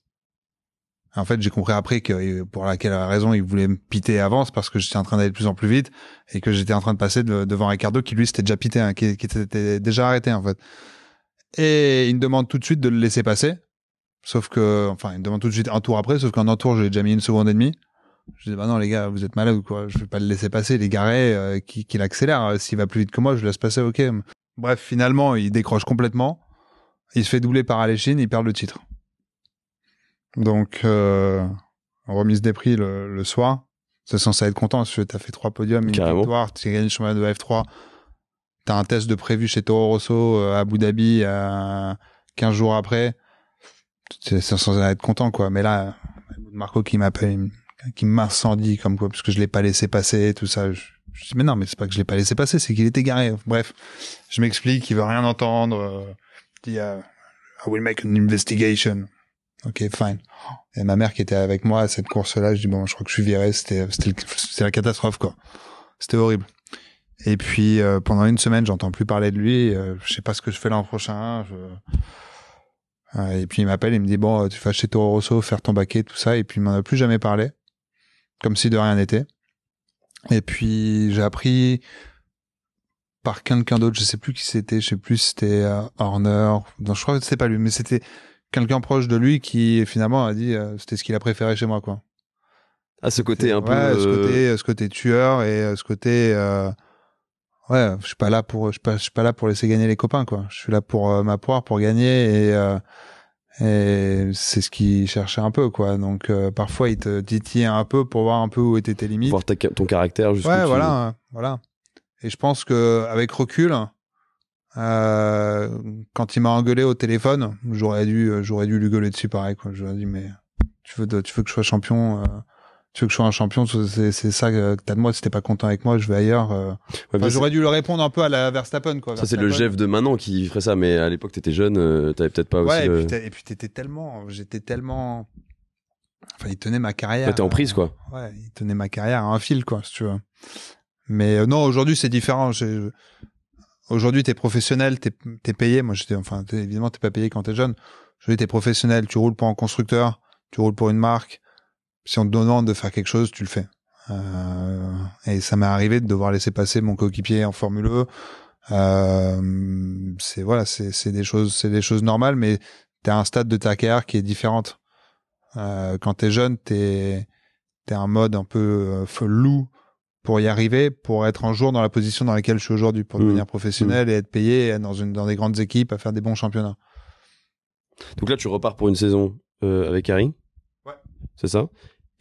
En fait, j'ai compris après que pour laquelle raison il voulait me piter avant, c'est parce que j'étais en train d'aller de plus en plus vite et que j'étais en train de passer devant Ricardo qui lui s'était déjà pité, hein, qui, qui était déjà arrêté en fait. Et il me demande tout de suite de le laisser passer. Sauf que, enfin, il me demande tout de suite un tour après, sauf qu'en un tour, j'ai déjà mis une seconde et demie. Je dis bah non les gars, vous êtes malades ou quoi Je vais pas le laisser passer, les garés qu'il euh, qui accélère. Euh, s'il va plus vite que moi, je le laisse passer, ok. Bref, finalement, il décroche complètement. Il se fait doubler par Aléchine, il perd le titre. Donc euh, remise des prix le, soir. C'est censé être content parce que t'as fait trois podiums, une victoire, tu gagné le championnat de F3. T'as un test de prévu chez Toro Rosso à Abu Dhabi 15 jours après c'est censé être content quoi mais là Marco qui m'appelle qui m'incendie comme quoi, parce que je l'ai pas laissé passer, tout ça. Je, dis mais non, mais c'est pas que je l'ai pas laissé passer, c'est qu'il était garé. Bref, je m'explique, il veut rien entendre. Euh, il dit I will make an investigation. Ok, fine. Et ma mère qui était avec moi à cette course-là, je dis bon, je crois que je suis viré, c'était c'était la catastrophe quoi. C'était horrible. Et puis euh, pendant une semaine, j'entends plus parler de lui. Euh, je sais pas ce que je fais l'an prochain. et puis il m'appelle, il me dit bon, tu vas chez Toro Rosso faire ton baquet, tout ça. Et puis il m'en a plus jamais parlé comme si de rien n'était. Et puis j'ai appris par quelqu'un d'autre, je sais plus qui c'était, je sais plus c'était euh, Horner, je crois que n'était pas lui, mais c'était quelqu'un proche de lui qui finalement a dit euh, c'était ce qu'il a préféré chez moi quoi. À ah, ce côté un peu ouais, ce euh, côté ce côté tueur et ce côté ouais, je suis pas là pour je suis pas, là pour laisser gagner les copains quoi. Je suis là pour ma poire pour gagner et et c'est ce qu'il cherchait un peu, quoi. Donc euh, parfois, il te titillait un peu pour voir un peu où étaient tes limites. Voir ton caractère justement. Ouais, voilà, euh, voilà. Et je pense que avec recul, euh, quand il m'a engueulé au téléphone, j'aurais dû, euh, j'aurais dû lui gueuler dessus pareil, quoi. J'aurais dit mais tu veux, tu veux que je sois champion tu veux que je sois un champion, c'est ça que t'as de moi, si t'es pas content avec moi, je vais ailleurs. Euh. J'aurais dû le répondre un peu à la Verstappen, quoi. Ça, c'est le Jeff de maintenant qui ferait ça, mais à l'époque, t'étais jeune, euh, t'avais peut-être pas aussi. et puis t'étais tellement, j'étais tellement. Enfin, il tenait ma carrière. T'étais en euh, prise, quoi. ouais, il tenait ma carrière à un fil, quoi, si tu veux. Mais non, aujourd'hui, c'est différent. Aujourd'hui, t'es professionnel, t'es payé. Moi, j'étais, enfin, évidemment, t'es pas payé quand t'es jeune. Aujourd'hui, t'es professionnel, tu roules pour un constructeur, tu roules pour une marque si on te demande de faire quelque chose, tu le fais. Euh, et ça m'est arrivé de devoir laisser passer mon coéquipier en Formule 1. E. Euh, c'est voilà, c'est des choses, c'est des choses normales, mais tu as un stade de ta carrière qui est différente. Euh, quand tu es jeune, tu t'es un mode un peu loup pour y arriver, pour être un jour dans la position dans laquelle je suis aujourd'hui, pour mmh. devenir professionnel mmh. et être payé dans une dans des grandes équipes, à faire des bons championnats. Donc là, tu repars pour une saison avec Harry. Ouais. C'est ça.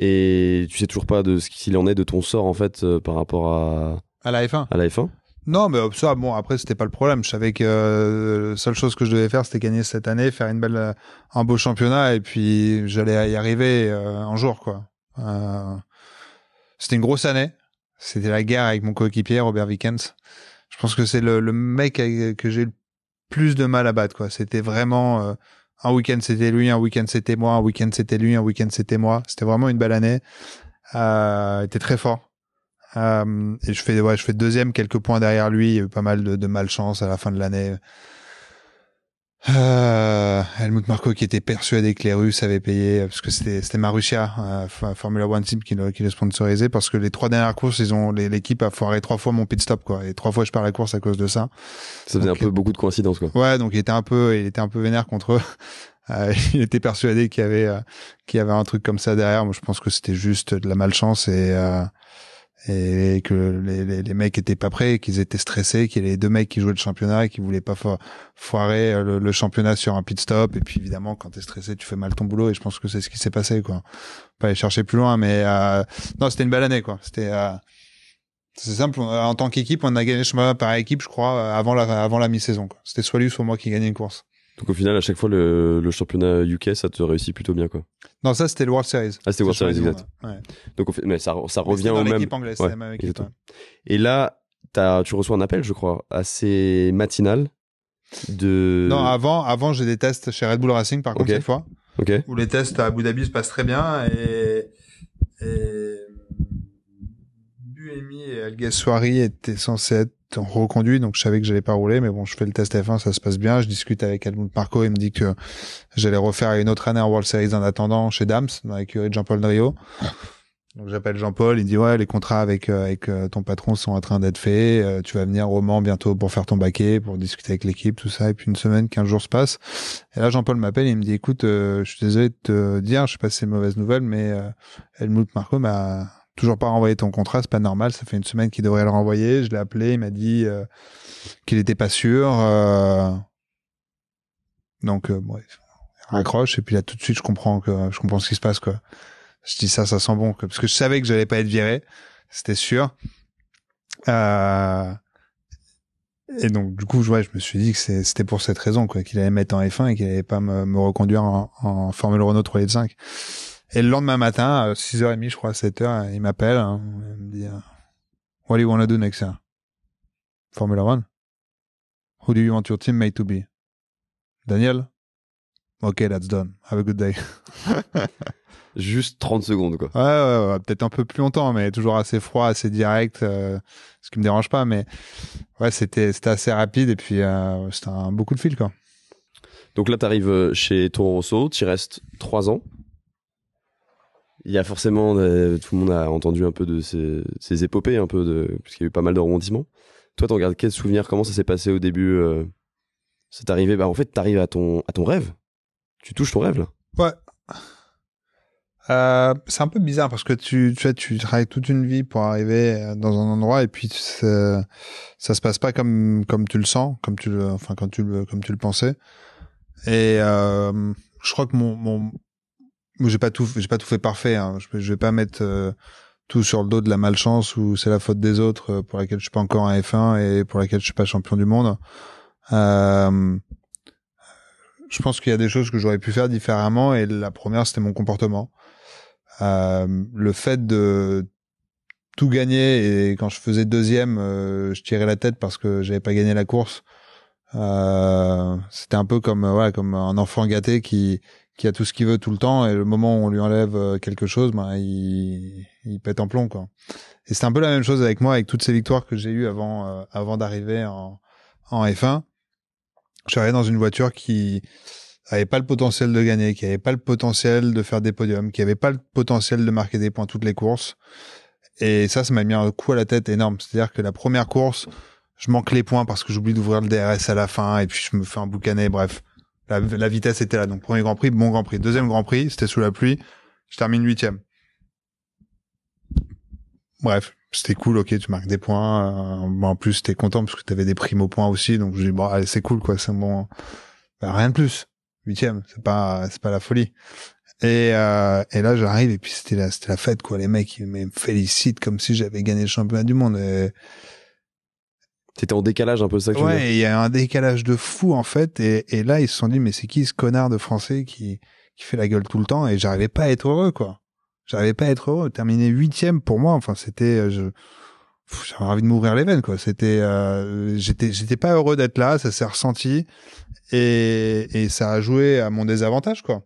Et tu sais toujours pas de ce qu'il en est de ton sort en fait euh, par rapport à à la F1. À la F1. Non, mais euh, ça, bon, après, ce c'était pas le problème. Je savais que euh, la seule chose que je devais faire, c'était gagner cette année, faire une belle, un beau championnat, et puis j'allais y arriver un jour, quoi. c'était une grosse année. C'était la guerre avec mon coéquipier, Robert Vickens. Je pense que c'est le, le, mec que j'ai le plus de mal à battre, quoi. C'était vraiment un week-end c'était lui, un week-end c'était moi, un week-end c'était lui, un week-end c'était moi. C'était vraiment une belle année. Euh, était très fort. Euh, et je fais, ouais, je fais deuxième, quelques points derrière lui. Il y a eu pas mal de, de malchance à la fin de l'année. Euh, Helmut Marco qui était persuadé que les Russes avaient payé parce que c'était c'était Marussia euh, Formula One Team qui le, qui le sponsorisait parce que les trois dernières courses ils ont l'équipe a foiré trois fois mon pit stop quoi et trois fois je pars la course à cause de ça. Ça faisait un peu beaucoup de coïncidences quoi. Ouais donc il était un peu il était un peu vénère contre eux. (laughs) Euh, il était persuadé qu'il y avait euh, qu'il y avait un truc comme ça derrière. Moi je pense que c'était juste de la malchance et euh, et que les, les, les, mecs étaient pas prêts, qu'ils étaient stressés, qu'il y avait les deux mecs qui jouaient le championnat et qui voulaient pas foirer euh, le, championnat sur un pit stop. Et puis évidemment, quand t'es stressé, tu fais mal ton boulot. Et je pense que c'est ce qui s'est passé, quoi. Pas aller chercher plus loin, mais euh, non, c'était une belle année, quoi. C'était euh, c'est simple. En tant qu'équipe, on a gagné le championnat par équipe, je crois, avant la avant la mi-saison. C'était soit lui, soit moi qui gagnait une course. Donc au final, à chaque fois, le, championnat UK, ça te réussit plutôt bien, quoi. Non, ça c'était le World Series. Ah, c'était World Series, exact. Donc, mais ça, ça revient au même. Anglaise, Et là, as, tu reçois un appel, je crois, assez matinal de. Non, avant, avant, j'ai des tests chez Red Bull Racing, par contre cette fois, ok où les tests à Abu Dhabi se passent très bien et. et... Buemi et Alguersuari étaient censés être reconduit, donc je savais que j'allais pas rouler, mais bon, je fais le test F1, ça se passe bien. Je discute avec Helmut Marco, il me dit que j'allais refaire une autre année en World Series en attendant chez Dams, dans l'écurie de Jean-Paul Drio. Donc j'appelle Jean-Paul, il me dit ouais, les contrats avec euh, avec euh, ton patron sont en train d'être faits, euh, tu vas venir au Mans bientôt pour faire ton baquet, pour discuter avec l'équipe, tout ça. Et puis une semaine, quinze jours se passent. Et là Jean-Paul m'appelle, il me dit écoute, je suis désolé de te dire, je sais pas si c'est mauvaise nouvelle, mais Helmut Marco m'a toujours pas renvoyé ton contrat, c'est pas normal, ça fait une semaine qu'il devrait le renvoyer. Je l'ai appelé, il m'a dit euh, qu'il n'était pas sûr. Euh. Donc, euh, ouais, raccroche, et puis là tout de suite je comprends que je comprends ce qui se passe, quoi. Je dis ça, ça sent bon, parce que je savais que j'allais pas être viré, c'était sûr. Euh, et donc du coup, ouais, je me suis dit que c'était pour cette raison, quoi, qu'il allait mettre en F1 et qu'il allait pas me, reconduire en, en Formule Renault 3 et 5. Et le lendemain matin, à 6h30, je crois, 7h, il m'appelle, hein. il me dit euh, What do you want to do next year? Formula One? Who do you want your teammate to be? Daniel? Ok, that's done. Have a good day. (laughs) Juste 30 secondes, quoi. Ouais, ouais, peut-être un peu plus longtemps, mais toujours assez froid, assez direct, euh, ce qui me dérange pas, mais ouais, c'était c'était assez rapide et puis euh, c'était un beaucoup de fil, quoi. Donc là, tu arrives chez Toro Rosso, tu restes 3 ans il y a forcément tout le monde a entendu un peu de ces, épopées un peu de puisqu'il y a eu pas mal de rebondissements. Toi, tu regardes quel souvenir Comment ça s'est passé au début euh, C'est arrivé bah en fait t'arrives à ton à ton rêve. Tu touches ton rêve là. Ouais. Euh, c'est un peu bizarre parce que tu, tu, tu travailles toute une vie pour arriver euh, dans un endroit et puis ça, ça se passe pas comme comme tu le sens, comme tu le, enfin quand tu le, comme tu le pensais. Et euh, je crois que mon, mon j'ai pas tout, j'ai pas tout fait parfait. Hein. Je, vais pas mettre euh, tout sur le dos de la malchance ou c'est la faute des autres euh, pour laquelle je suis pas encore un F1 et pour laquelle je suis pas champion du monde. Euh, je pense qu'il y a des choses que j'aurais pu faire différemment et la première c'était mon comportement. le fait de tout gagner et quand je faisais deuxième, je tirais la tête parce que j'avais pas gagné la course. c'était un peu comme voilà comme un enfant gâté qui qui a tout ce qu'il veut tout le temps et le moment où on lui enlève euh, quelque chose, ben il, il pète en plomb quoi. Et c'est un peu la même chose avec moi avec toutes ces victoires que j'ai eues avant euh, avant d'arriver en, F1. Je suis arrivé dans une voiture qui avait pas le potentiel de gagner, qui avait pas le potentiel de faire des podiums, qui avait pas le potentiel de marquer des points toutes les courses. Et ça, ça m'a mis un coup à la tête énorme. C'est-à-dire que la première course, je manque les points parce que j'oublie d'ouvrir le DRS à la fin et puis je me fais un boucanet, bref. La, vitesse était là. Donc premier Grand Prix, bon Grand Prix. Deuxième Grand Prix, c'était sous la pluie. Je termine huitième. Bref, c'était cool. Ok, tu marques des points. bon, euh, en plus, t'es content parce que t'avais des primes au points aussi. Donc je dis bon, allez, c'est cool quoi. C'est bon. Bah, rien de plus. Huitième, c'est pas c'est pas la folie. Et, euh, et là, j'arrive et puis c'était la c'était la fête quoi. Les mecs ils me félicitent comme si j'avais gagné le championnat du monde. C'était en décalage un peu ça que Ouais, il y a un décalage de fou en fait. Et, là, ils se sont dit, mais c'est qui ce connard de français qui, qui fait la gueule tout le temps Et j'arrivais pas à être heureux, quoi. J'arrivais pas à être heureux. Terminer huitième pour moi, enfin, c'était... Euh, je... J'avais envie de m'ouvrir les veines, quoi. C'était, euh, j'étais, j'étais pas heureux d'être là. Ça s'est ressenti et, et ça a joué à mon désavantage, quoi.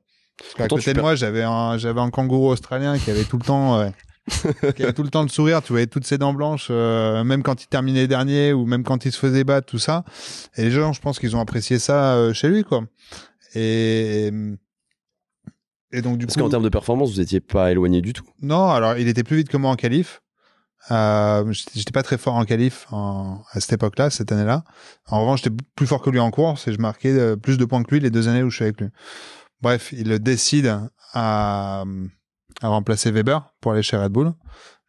Parce côté de moi, j'avais un, j'avais un kangourou australien qui avait tout le temps qui (laughs) a tout le temps de sourire, tu voyais toutes ses dents blanches, euh, même quand il terminait dernier ou même quand il se faisait battre, tout ça. Et les gens, je pense qu'ils ont apprécié ça euh, chez lui, quoi. Et, et donc du coup. Parce qu'en termes de performance, vous n'étiez pas éloigné du tout. Non, alors il était plus vite que moi en qualif. Euh, j'étais pas très fort en qualif en, à cette époque-là, cette année-là. En revanche, j'étais plus fort que lui en course et je marquais euh, plus de points que lui les deux années où je suis avec lui. Bref, il décide à à remplacer Weber pour aller chez Red Bull.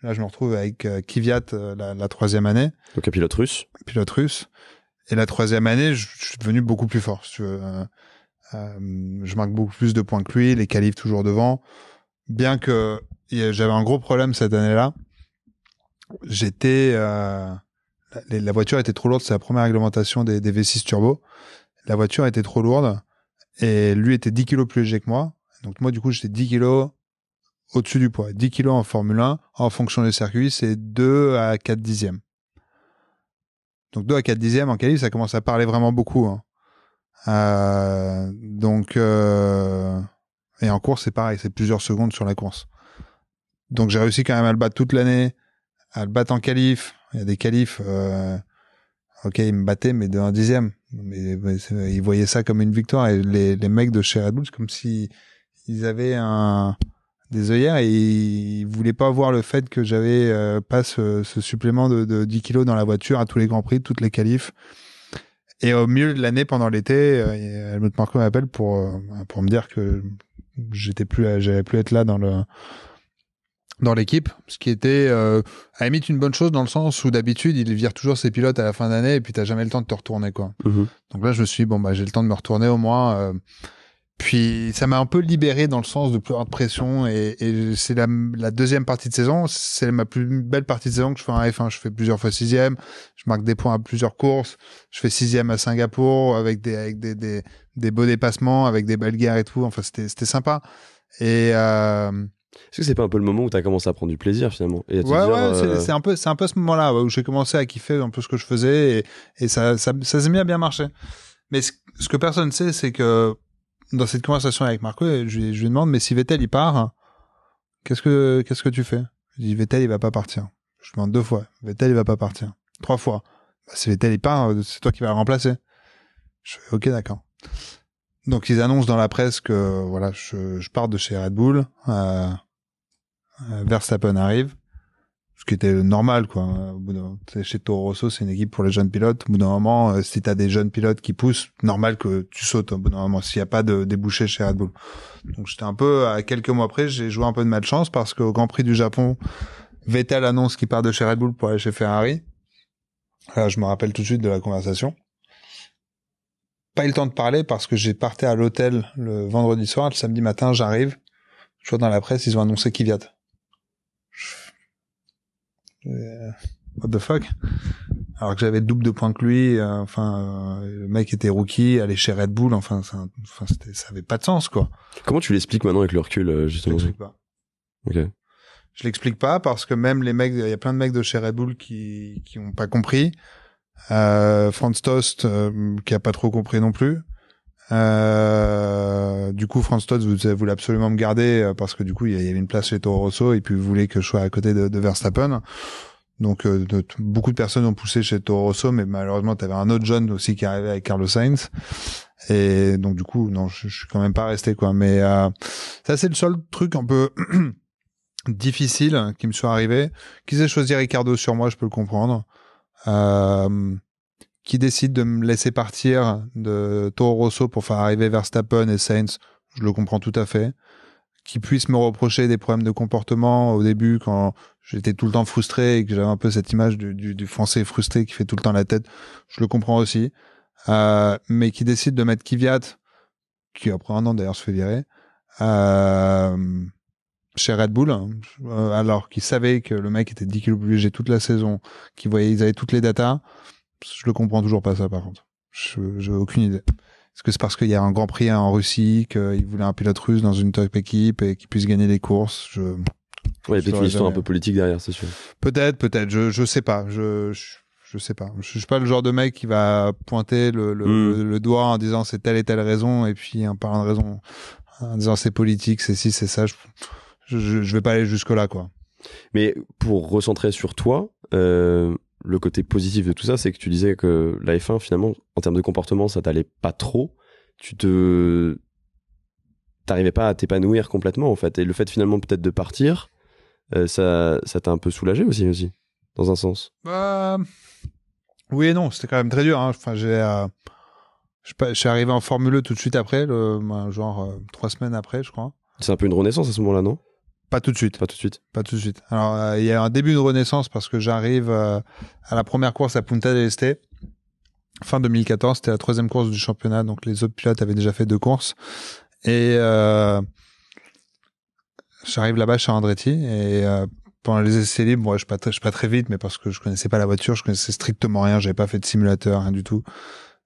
Là, je me retrouve avec euh, Kvyat euh, la, troisième année. Donc pilote russe. pilote russe. Et la troisième année, je, suis devenu beaucoup plus fort. Si euh, je marque beaucoup plus de points que lui, les qualifs toujours devant. Bien que j'avais un gros problème cette année-là, j'étais la, voiture était trop lourde. C'est la première réglementation des, des, V6 turbo. La voiture était trop lourde et lui était 10 kilos plus léger que moi. Donc moi du coup j'étais 10 kilos au-dessus du poids. 10 kg en Formule 1, en fonction des circuits, c'est 2 à 4 dixièmes. Donc 2 à 4 dixièmes en qualif, ça commence à parler vraiment beaucoup. Hein. Euh, donc euh, et en course c'est pareil, c'est plusieurs secondes sur la course. Donc j'ai réussi quand même à le battre toute l'année, à le battre en qualif. Il y a des qualifs, euh, ok ils me battaient, mais de à dixième, mais, Ils voyaient ça comme une victoire. Et les, mecs de chez Red c'est comme si ils avaient un des œillères et voulait voulait pas voir le fait que j'avais euh, pas ce, supplément de, 10 kilos dans la voiture à tous les grands prix, toutes les qualifs. Et au milieu de l'année, pendant l'été, elle m'a Marco m'appelle pour euh, pour me dire que j'étais plus, j'avais plus être là dans le dans l'équipe, ce qui était euh, à la une bonne chose dans le sens où d'habitude il vire toujours ses pilotes à la fin d'année et puis t'as jamais le temps de te retourner quoi. Mm-hmm. Donc là je me suis bon bah j'ai le temps de me retourner au moins. Puis ça m'a un peu libéré dans le sens de plus de pression et, et c'est la, la, deuxième partie de saison, c'est ma plus belle partie de saison que je fais en F1. Je fais plusieurs fois sixième, je marque des points à plusieurs courses, je fais sixième à Singapour avec des avec des, des, beaux dépassements, avec des belles guerres et tout. Enfin c'était c'était sympa. Et euh... est-ce que c'est pas un peu le moment où tu as commencé à prendre du plaisir finalement Ouais, ouais, euh, c'est un peu, c'est un peu ce moment-là où j'ai commencé à kiffer un peu ce que je faisais et, et ça, ça, ça s'est mis à bien marcher. Mais ce, ce que personne sait, c'est que dans cette conversation avec Marco, je, lui, demande, mais si Vettel il part, qu'est-ce que, tu fais? Je dis, Vettel il va pas partir. Je demande deux fois. Vettel il va pas partir. Trois fois. Bah, si Vettel il part, euh, c'est toi qui vas le remplacer. Je fais, ok, d'accord. Donc ils annoncent dans la presse que voilà, je, pars de chez Red Bull. Euh, euh, Verstappen arrive ce qui était normal quoi. chez Toro Rosso, c'est une équipe pour les jeunes pilotes. Au bout d'un moment, euh, si t'as des jeunes pilotes qui poussent, normal que tu sautes. Hein. Au bout moment, s'il n'y a pas de débouché chez Red Bull. Donc j'étais un peu à quelques mois après, j'ai joué un peu de malchance parce qu'au Grand Prix du Japon, Vettel annonce qu'il part de chez Red Bull pour aller chez Ferrari. Là, je me rappelle tout de suite de la conversation. Pas eu le temps de parler parce que j'ai parté à l'hôtel le vendredi soir, le samedi matin, j'arrive. Je vois dans la presse, ils ont annoncé Kvyat. Euh, what the fuck alors que j'avais double de points que lui euh, enfin euh, le mec était rookie aller chez Red Bull enfin ça, enfin ça avait pas de sens quoi comment tu l'expliques maintenant avec le recul justement je l'explique pas ok je l'explique pas parce que même les mecs il y a plein de mecs de chez Red Bull qui qui ont pas compris euh, Franz Tost qui a pas trop compris non plus euh, du coup, Franz vous voulait absolument me garder euh, parce que du coup, il y avait une place chez Toro Rosso et puis vous voulez que je sois à côté de, Verstappen. Donc, euh, beaucoup de personnes ont poussé chez Toro Rosso, mais malheureusement, tu avais un autre jeune aussi qui arrivait avec Carlos Sainz. Et donc, du coup, non, je, suis quand même pas resté, quoi. Mais ça, c'est le seul truc un peu (clears throat) difficile qui me soit arrivé. Qu'ils aient choisi Ricardo sur moi, je peux le comprendre. Euh, qui décide de me laisser partir de Toro Rosso pour faire arriver Verstappen et Sainz, je le comprends tout à fait. Qui puisse me reprocher des problèmes de comportement au début quand j'étais tout le temps frustré et que j'avais un peu cette image du, français frustré qui fait tout le temps la tête, je le comprends aussi. Euh, mais qui décide de mettre Kvyat, qui après un an d'ailleurs se fait virer, euh, chez Red Bull, hein, euh, alors qu'il savait que le mec était 10 kg plus léger toute la saison, qu'il voyait, ils avaient toutes les datas je le comprends toujours pas ça par contre. Je, n'ai aucune idée. Est-ce que c'est parce qu'il y a un Grand Prix en Russie qu'il voulait un pilote russe dans une top équipe et qu'il puisse gagner les courses Je Ouais, il y a peut-être une histoire un peu politique derrière, c'est sûr. Peut-être, peut-être. Je je sais pas. Je, je sais pas. Je suis pas le genre de mec qui va pointer hmm. le, doigt en disant c'est telle et telle raison et puis en parlant de raison en disant c'est politique, c'est ci, c'est ça. Je, je, vais pas aller jusque là, quoi. Mais pour recentrer sur toi, euh, le côté positif de tout ça, c'est que tu disais que la F1, finalement, en termes de comportement, ça t'allait pas trop. Tu te. T'arrivais pas à t'épanouir complètement, en fait. Et le fait, finalement, peut-être de partir, euh, ça ça t'a un peu soulagé aussi, aussi dans un sens. Bah, oui et non, c'était quand même très dur. Hein. Enfin, j'ai. Euh, je suis arrivé en Formule 2 e tout de suite après, le, ben, genre euh, trois semaines après, je crois. C'est un peu une renaissance à ce moment-là, non pas tout de suite. Pas tout de suite. Pas tout de suite. Alors, euh, il y a un début de renaissance parce que j'arrive euh, à la première course à Punta del Este. Fin 2014, c'était la troisième course du championnat, donc les autres pilotes avaient déjà fait deux courses. Et euh, j'arrive là-bas chez Andretti et pendant les essais libres, moi, je ne pas très vite, mais parce que je connaissais pas la voiture, je connaissais strictement rien, j'avais pas fait de simulateur, rien du tout.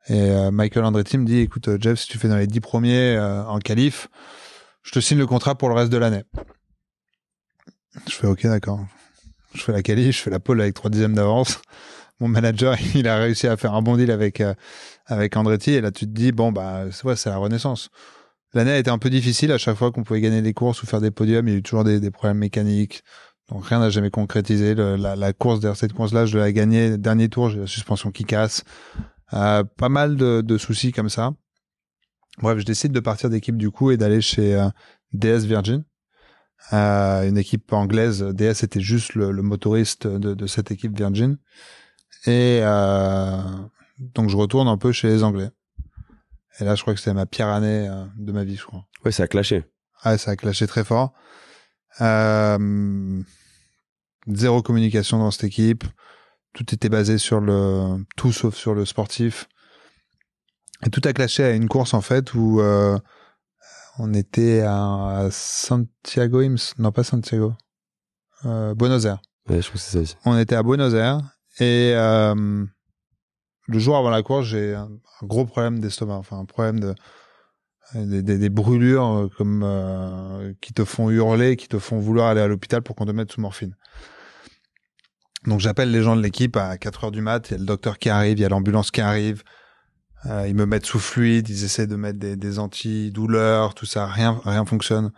Et Michael Andretti me dit, écoute, Jeff, si tu fais dans les dix premiers en qualif, je te signe le contrat pour le reste de l'année. Je fais OK, d'accord. Je fais la quali, je fais la pole avec trois dixièmes d'avance. Mon manager, (laughs) il a réussi à faire un bon deal avec, euh, avec Andretti. Et là, tu te dis, bon, bah, c'est la renaissance. L'année a été un peu difficile. À chaque fois qu'on pouvait gagner des courses ou faire des podiums, il y a eu toujours des, problèmes mécaniques. Donc rien n'a jamais concrétisé. la, course, derrière cette course-là, je l'ai gagnée. Dernier tour, j'ai la suspension qui casse. Euh, pas mal de, soucis comme ça. Bref, je décide de partir d'équipe du coup et d'aller chez euh, DS Virgin, euh, une équipe anglaise. DS était juste le, le motoriste de, de, cette équipe Virgin. Et euh, donc je retourne un peu chez les Anglais. Et là, je crois que c'était ma pire année euh, de ma vie, je crois. Ouais, ça a clashé. ah ça a clashé très fort. Euh, zéro communication dans cette équipe. Tout était basé sur le tout sauf sur le sportif. Et tout a clashé à une course en fait où on était à Santiago, non pas Santiago, euh, Buenos Aires. On était à Buenos Aires et euh, le jour avant la course, j'ai un, gros problème d'estomac, enfin un problème de des, brûlures euh, comme qui te font hurler, qui te font vouloir aller à l'hôpital pour qu'on te mette sous morphine. Donc j'appelle les gens de l'équipe à 4 heures du mat, il y a le docteur qui arrive, il y a l'ambulance qui arrive, euh, ils me mettent sous fluide, ils essaient de mettre des, des douleurs tout ça, rien, rien fonctionne.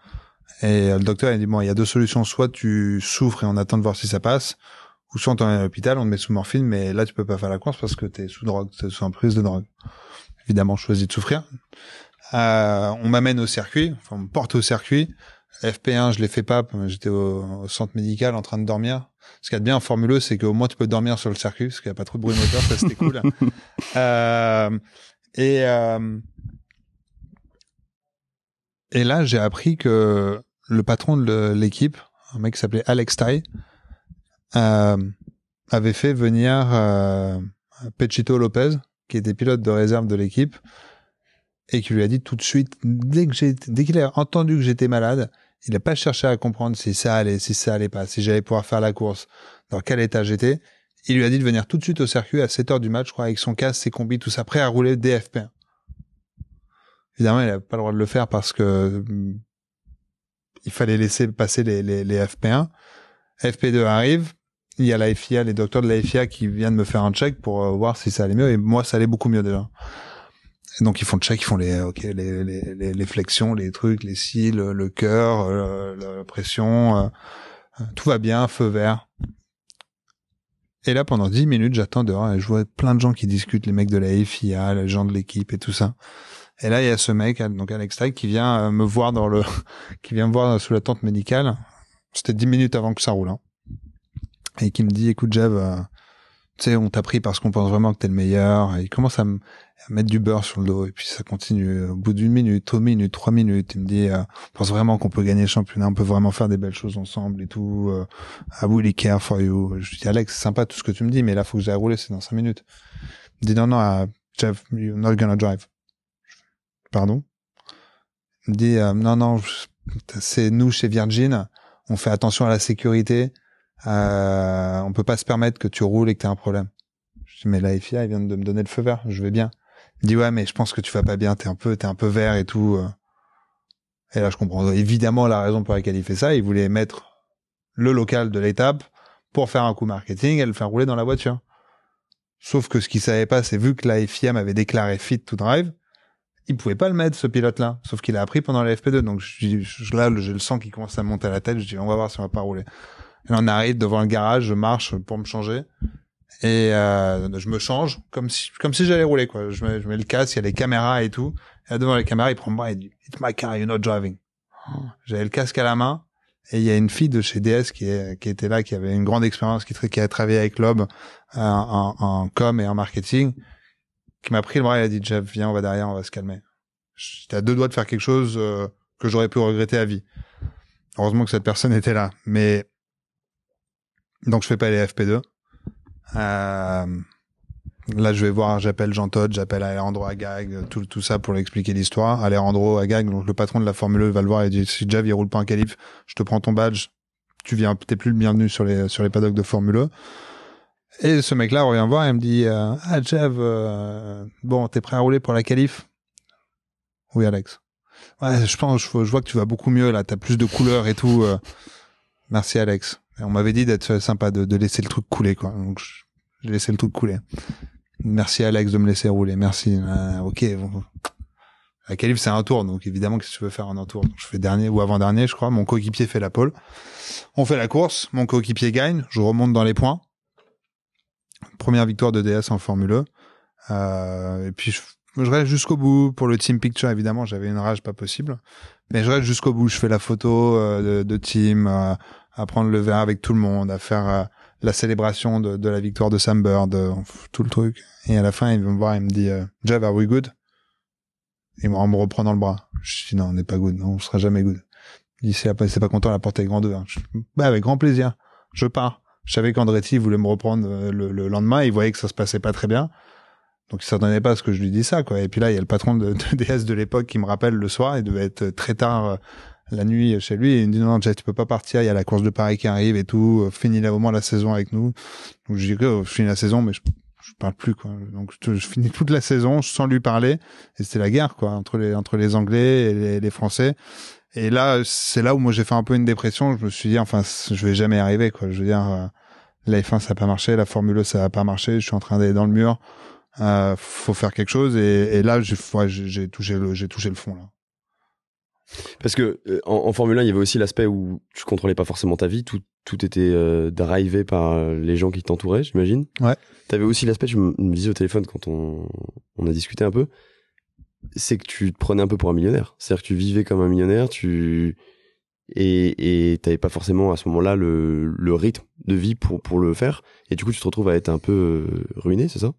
Et euh, le docteur, il dit, bon, il y a deux solutions. Soit tu souffres et on attend de voir si ça passe, ou soit on est à l'hôpital, on te met sous morphine, mais là, tu peux pas faire la course parce que t'es sous drogue, t'es sous prise de drogue. Évidemment, je choisis de souffrir. Euh, on m'amène au circuit, enfin, on me porte au circuit. FP1, je l'ai fait pas, j'étais au, centre médical en train de dormir. Ce qu'il y a de bien en Formule e, c'est qu'au moins tu peux dormir sur le circuit parce qu'il n'y a pas trop de bruit moteur, ça c'était cool. (laughs) Euh, et euh, et là, j'ai appris que le patron de l'équipe, un mec qui s'appelait Alex Tai, euh, avait fait venir euh, Pechito Lopez, qui était pilote de réserve de l'équipe, et qui lui a dit tout de suite, dès que j'ai, dès qu'il a entendu que j'étais malade, il n'a pas cherché à comprendre si ça allait, si ça allait pas, si j'allais pouvoir faire la course, dans quel état j'étais. Il lui a dit de venir tout de suite au circuit à 7 heures du match, je crois, avec son casque, ses combis, tout ça, prêt à rouler fp 1 Évidemment, il n'a pas le droit de le faire parce que mm, il fallait laisser passer les, les FP1. FP2 arrive, il y a la FIA, les docteurs de la FIA qui viennent me faire un check pour euh, voir si ça allait mieux, et moi, ça allait beaucoup mieux déjà donc ils font le check, ils font les, ok, les, les, les, flexions, les trucs, les cils, le, cœur, euh, la pression, euh, euh, tout va bien, feu vert. Et là, pendant dix minutes, j'attends dehors et je vois plein de gens qui discutent, les mecs de la FIA, les gens de l'équipe et tout ça. Et là, il y a ce mec, donc Alex Tag, qui vient me voir dans le, (laughs) qui vient me voir sous la tente médicale. C'était dix minutes avant que ça roule, hein. Et qui me dit, écoute, Jeff, tu on t'a pris parce qu'on pense vraiment que t'es le meilleur. il commence à, me, mettre du beurre sur le dos. Et puis ça continue. Au bout d'une minute, deux minutes, trois minutes, il me dit, euh, on pense vraiment qu'on peut gagner le championnat, on peut vraiment faire des belles choses ensemble et tout. Euh, I will care for you. Je dis, Alex, c'est sympa tout ce que tu me dis, mais là, faut que j'aille rouler, c'est dans cinq minutes. Il me dit, non, non, euh, Jeff, you're not gonna drive. Pardon? Il me dit, euh, non, non, c'est nous chez Virgin, on fait attention à la sécurité euh, on peut pas se permettre que tu roules et que tu un problème. Je dis, mais la FIA, elle vient de me donner le feu vert, je vais bien. Il dit, ouais, mais je pense que tu vas pas bien, t'es un peu, t'es un peu vert et tout. Euh. Et là, je comprends évidemment la raison pour laquelle il fait ça. Il voulait mettre le local de l'étape pour faire un coup marketing et le faire rouler dans la voiture. Sauf que ce qu'il savait pas, c'est vu que la FIA m'avait déclaré fit to drive, il pouvait pas le mettre ce pilote-là, sauf qu'il a appris pendant la FP2. Donc je, là, j'ai le sang qui commence à monter à la tête. Je dis on va voir si on va pas rouler. Elle on arrive devant le garage, je marche pour me changer et euh, je me change comme si comme si j'allais rouler quoi. Je mets, je mets le casque, il y a les caméras et tout. Et là, devant les caméras, il prend bras et dit "It's my car, you're not driving." J'avais le casque à la main et il y a une fille de chez DS qui est, qui était là, qui avait une grande expérience, qui, a travaillé avec Lob euh, en, en, com et en marketing, qui m'a pris le bras et a dit "Jeff, viens, on va derrière, on va se calmer." J'étais à deux doigts de faire quelque chose euh, que j'aurais pu regretter à vie. Heureusement que cette personne était là, mais donc je fais pas les FP2. Euh, là, je vais voir, j'appelle Jean todd j'appelle Alejandro Agag, tout, tout ça pour lui expliquer l'histoire. Alejandro Agag, donc le patron de la Formule 1, e, va le voir et dit si Jav il roule pas en calife, je te prends ton badge, tu viens, t'es plus le bienvenu sur les sur les paddocks de Formule 1. E. Et ce mec-là revient voir et me dit euh, ah Jeff, euh, bon t'es prêt à rouler pour la calife? Oui Alex. Ouais, je pense, je, vois que tu vas beaucoup mieux là, t'as plus de couleurs et tout. merci Alex on m'avait dit d'être sympa, de, laisser le truc couler, quoi. Donc, j'ai laissé le truc couler. Merci Alex de me laisser rouler. Merci. Euh, ok. Euh, la c'est un tour, donc évidemment, que tu veux faire un tour Je fais dernier ou avant-dernier, je crois. Mon coéquipier fait la pole. On fait la course, mon coéquipier gagne, je remonte dans les points. Première victoire de DS en Formule 1. E. Euh, et puis, je, reste jusqu'au bout pour le team picture. Évidemment, j'avais une rage pas possible. Mais je reste jusqu'au bout. Je fais la photo de, team à prendre le verre avec tout le monde, à faire euh, la célébration de, la victoire de Sam Bird, euh, tout le truc. Et à la fin, il me voir, il me dit, euh, are we good? Et en me reprenant le bras. Je dis, non, on n'est pas good, non, on sera jamais good. Il s'est pas content, la porte est grande. Hein. bah, avec grand plaisir. Je pars. Je savais qu'Andretti voulait me reprendre euh, le, lendemain, il voyait que ça se passait pas très bien. Donc il s'attendait pas à ce que je lui dise ça, quoi. Et puis là, il y a le patron de, de DS de l'époque qui me rappelle le soir, il devait être très tard la nuit chez lui et il me dit non, tu peux pas partir, il y a la course de Paris qui arrive et tout, euh, finis là au moins la saison avec nous. Donc je dis que oh, je finis la saison mais je, je parle plus quoi. Donc je, finis toute la saison sans lui parler et c'était la guerre quoi entre les entre les Anglais et les, Français. Et là c'est là où moi j'ai fait un peu une dépression, je me suis dit enfin je vais jamais arriver quoi. Je veux dire euh, la F1 ça a pas marché, la Formule e, ça a pas marché, je suis en train d'aller dans le mur. Euh, faut faire quelque chose et, et là j'ai touché le j'ai touché le fond là. Parce que euh, en, Formule 1, il y avait aussi l'aspect où tu contrôlais pas forcément ta vie, tout, tout était euh, drivé par euh, les gens qui t'entouraient, j'imagine. Ouais. Tu avais aussi l'aspect, je me disais au téléphone quand on, on a discuté un peu, c'est que tu te prenais un peu pour un millionnaire. C'est-à-dire que tu vivais comme un millionnaire, tu et t'avais pas forcément à ce moment-là le, le, rythme de vie pour, pour le faire. Et du coup, tu te retrouves à être un peu ruiné, c'est ça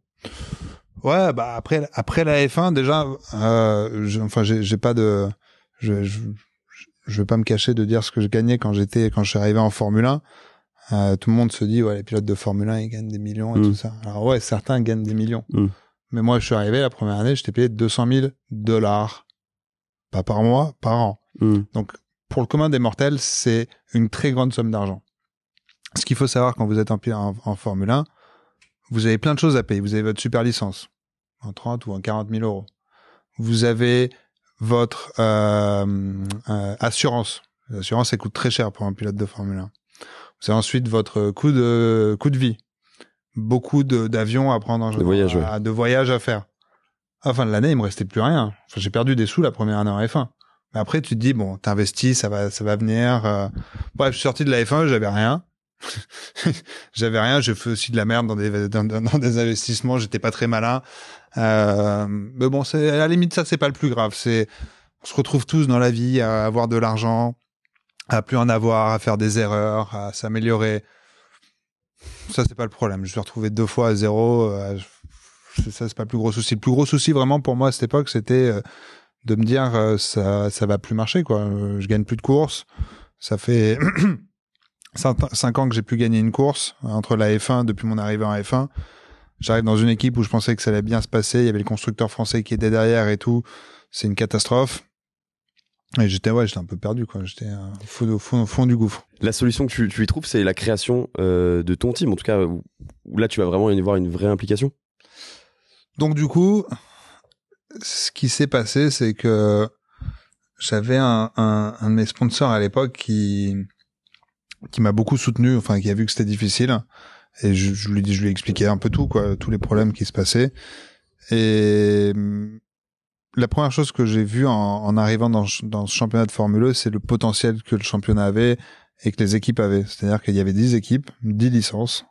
Ouais, bah après après la F1 déjà, euh, enfin j'ai pas de je, je, je veux pas me cacher de dire ce que je gagnais quand j'étais quand je suis arrivé en Formule 1. Euh, tout le monde se dit ouais les pilotes de Formule 1 ils gagnent des millions et mm. tout ça. Alors ouais certains gagnent des millions, mm. mais moi je suis arrivé la première année j'étais payé 200 000 dollars pas par mois par an. Mm. Donc pour le commun des mortels c'est une très grande somme d'argent. Ce qu'il faut savoir quand vous êtes en Formule 1, vous avez plein de choses à payer. Vous avez votre super licence en 30 ou en 40 000 euros. Vous avez votre euh, euh, assurance. L'assurance, elle coûte très cher pour un pilote de Formule 1. C'est ensuite votre coût de coût de vie, beaucoup d'avions à prendre de voyages ah, à faire. À la fin de l'année, il me restait plus rien. Enfin, j'ai perdu des sous la première année en F1. Mais après, tu te dis bon, t'investis, ça va, ça va venir. Euh. Bref, je suis sorti de la F1, j'avais rien. (laughs) j'avais rien, je fais aussi de la merde dans des, dans, des investissements, j'étais pas très malin. Euh, mais bon, c'est à la limite ça c'est pas le plus grave. C'est on se retrouve tous dans la vie à avoir de l'argent, à plus en avoir, à faire des erreurs, à s'améliorer. Ça c'est pas le problème. Je me suis retrouvé deux fois à zéro. Euh, ça c'est pas le plus gros souci. Le plus gros souci vraiment pour moi à cette époque c'était euh, de me dire ça ça va plus marcher quoi. Je gagne plus de courses. Ça fait (clears throat) cinq ans que j'ai pu gagner une course euh, entre la F1 depuis mon arrivée en F1. J'arrive dans une équipe où je pensais que ça allait bien se passer. Il y avait le constructeur français qui était derrière et tout. C'est une catastrophe. Et j'étais ouais, j'étais un peu perdu quoi. J'étais au euh, fond, du gouffre. La solution que tu, y trouves, c'est la création euh, de ton team. En tout cas, là, tu vas vraiment y voir une vraie implication. Donc du coup, ce qui s'est passé, c'est que j'avais un, de mes sponsors à l'époque qui qui m'a beaucoup soutenu, enfin qui a vu que c'était difficile et je, je, lui je lui expliquais un peu tout quoi, tous les problèmes qui se passaient et mm, la première chose que j'ai vue en, en arrivant dans, dans ce championnat de Formule 1, e, c'est le potentiel que le championnat avait et que les équipes avaient. C'est-à-dire qu'il y avait 10 équipes, 10 licences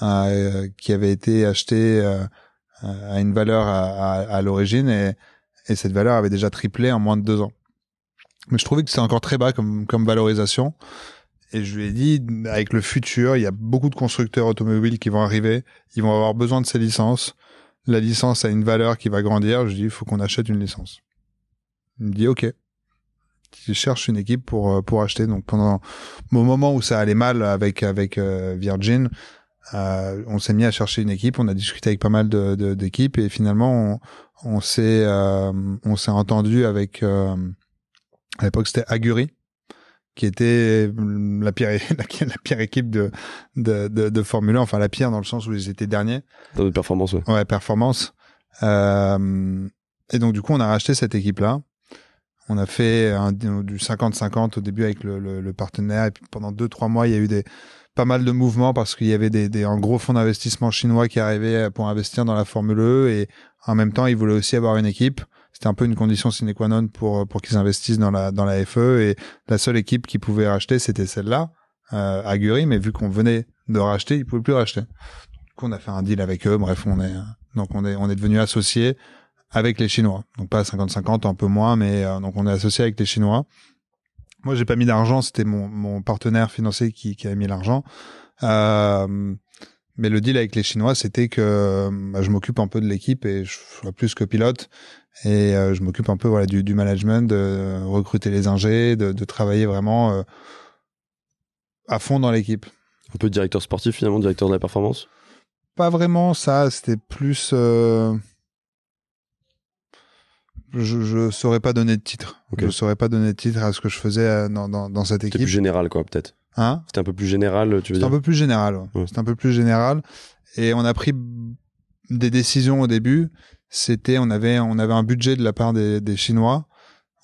euh, qui avaient été achetées euh, euh, à une valeur à, à, à l'origine et, et cette valeur avait déjà triplé en moins de deux ans. Mais je trouvais que c'était encore très bas comme, comme valorisation et je lui ai dit, avec le futur, il y a beaucoup de constructeurs automobiles qui vont arriver, ils vont avoir besoin de ces licences. La licence a une valeur qui va grandir. Je lui ai dit, il faut qu'on achète une licence. Il me dit, OK. Je cherche une équipe pour euh, pour acheter. Donc pendant au moment où ça allait mal avec avec euh, Virgin, euh, on s'est mis à chercher une équipe. On a discuté avec pas mal de d'équipes et finalement on s'est on s'est entendu avec à l'époque c'était Aguri qui était euh, la pire, (laughs) la, pire équipe de, de, de, Formule 1, enfin la pire dans le sens où ils étaient derniers. Dans les performances, ouais. Ouais, performance. Euh, et donc du coup, on a racheté cette équipe-là. On a fait un, du 50-50 au début avec le, partenaire. Et puis pendant deux trois mois, il y a eu des, pas mal de mouvements parce qu'il y avait des, gros fonds d'investissement chinois qui arrivaient pour investir dans la Formule E. Et en même temps, ils voulaient aussi avoir une équipe c'était un peu une condition sine qua non pour euh, pour qu'ils investissent dans la dans la FE et la seule équipe qui pouvait racheter c'était celle-là euh, mais vu qu'on venait de racheter, ils pouvaient plus racheter. Donc on a fait un deal avec eux, bref, on est euh, donc on est on est devenu associé avec les Chinois. Donc pas 50-50, un peu moins, mais euh, donc on est associé avec les Chinois. Moi, j'ai pas mis d'argent, c'était mon, mon partenaire financier qui, qui a mis l'argent. Euh, mais le deal avec les Chinois, c'était que euh, bah, je m'occupe un peu de l'équipe et je sois plus que pilote. Et euh, je m'occupe un peu voilà du, management, de recruter les ingés, de, travailler vraiment euh, à fond dans l'équipe. Un peu directeur sportif finalement, directeur de la performance Pas vraiment ça, c'était plus... Je ne saurais pas donner de titre. Je ne saurais pas donner de titre à ce que je faisais dans, cette équipe. plus général quoi peut-être Hein c'était un peu plus général, tu veux dire un peu plus général. C'était un peu plus général. Et on a pris des décisions au début. C'était, on avait, on avait un budget de la part des, Chinois.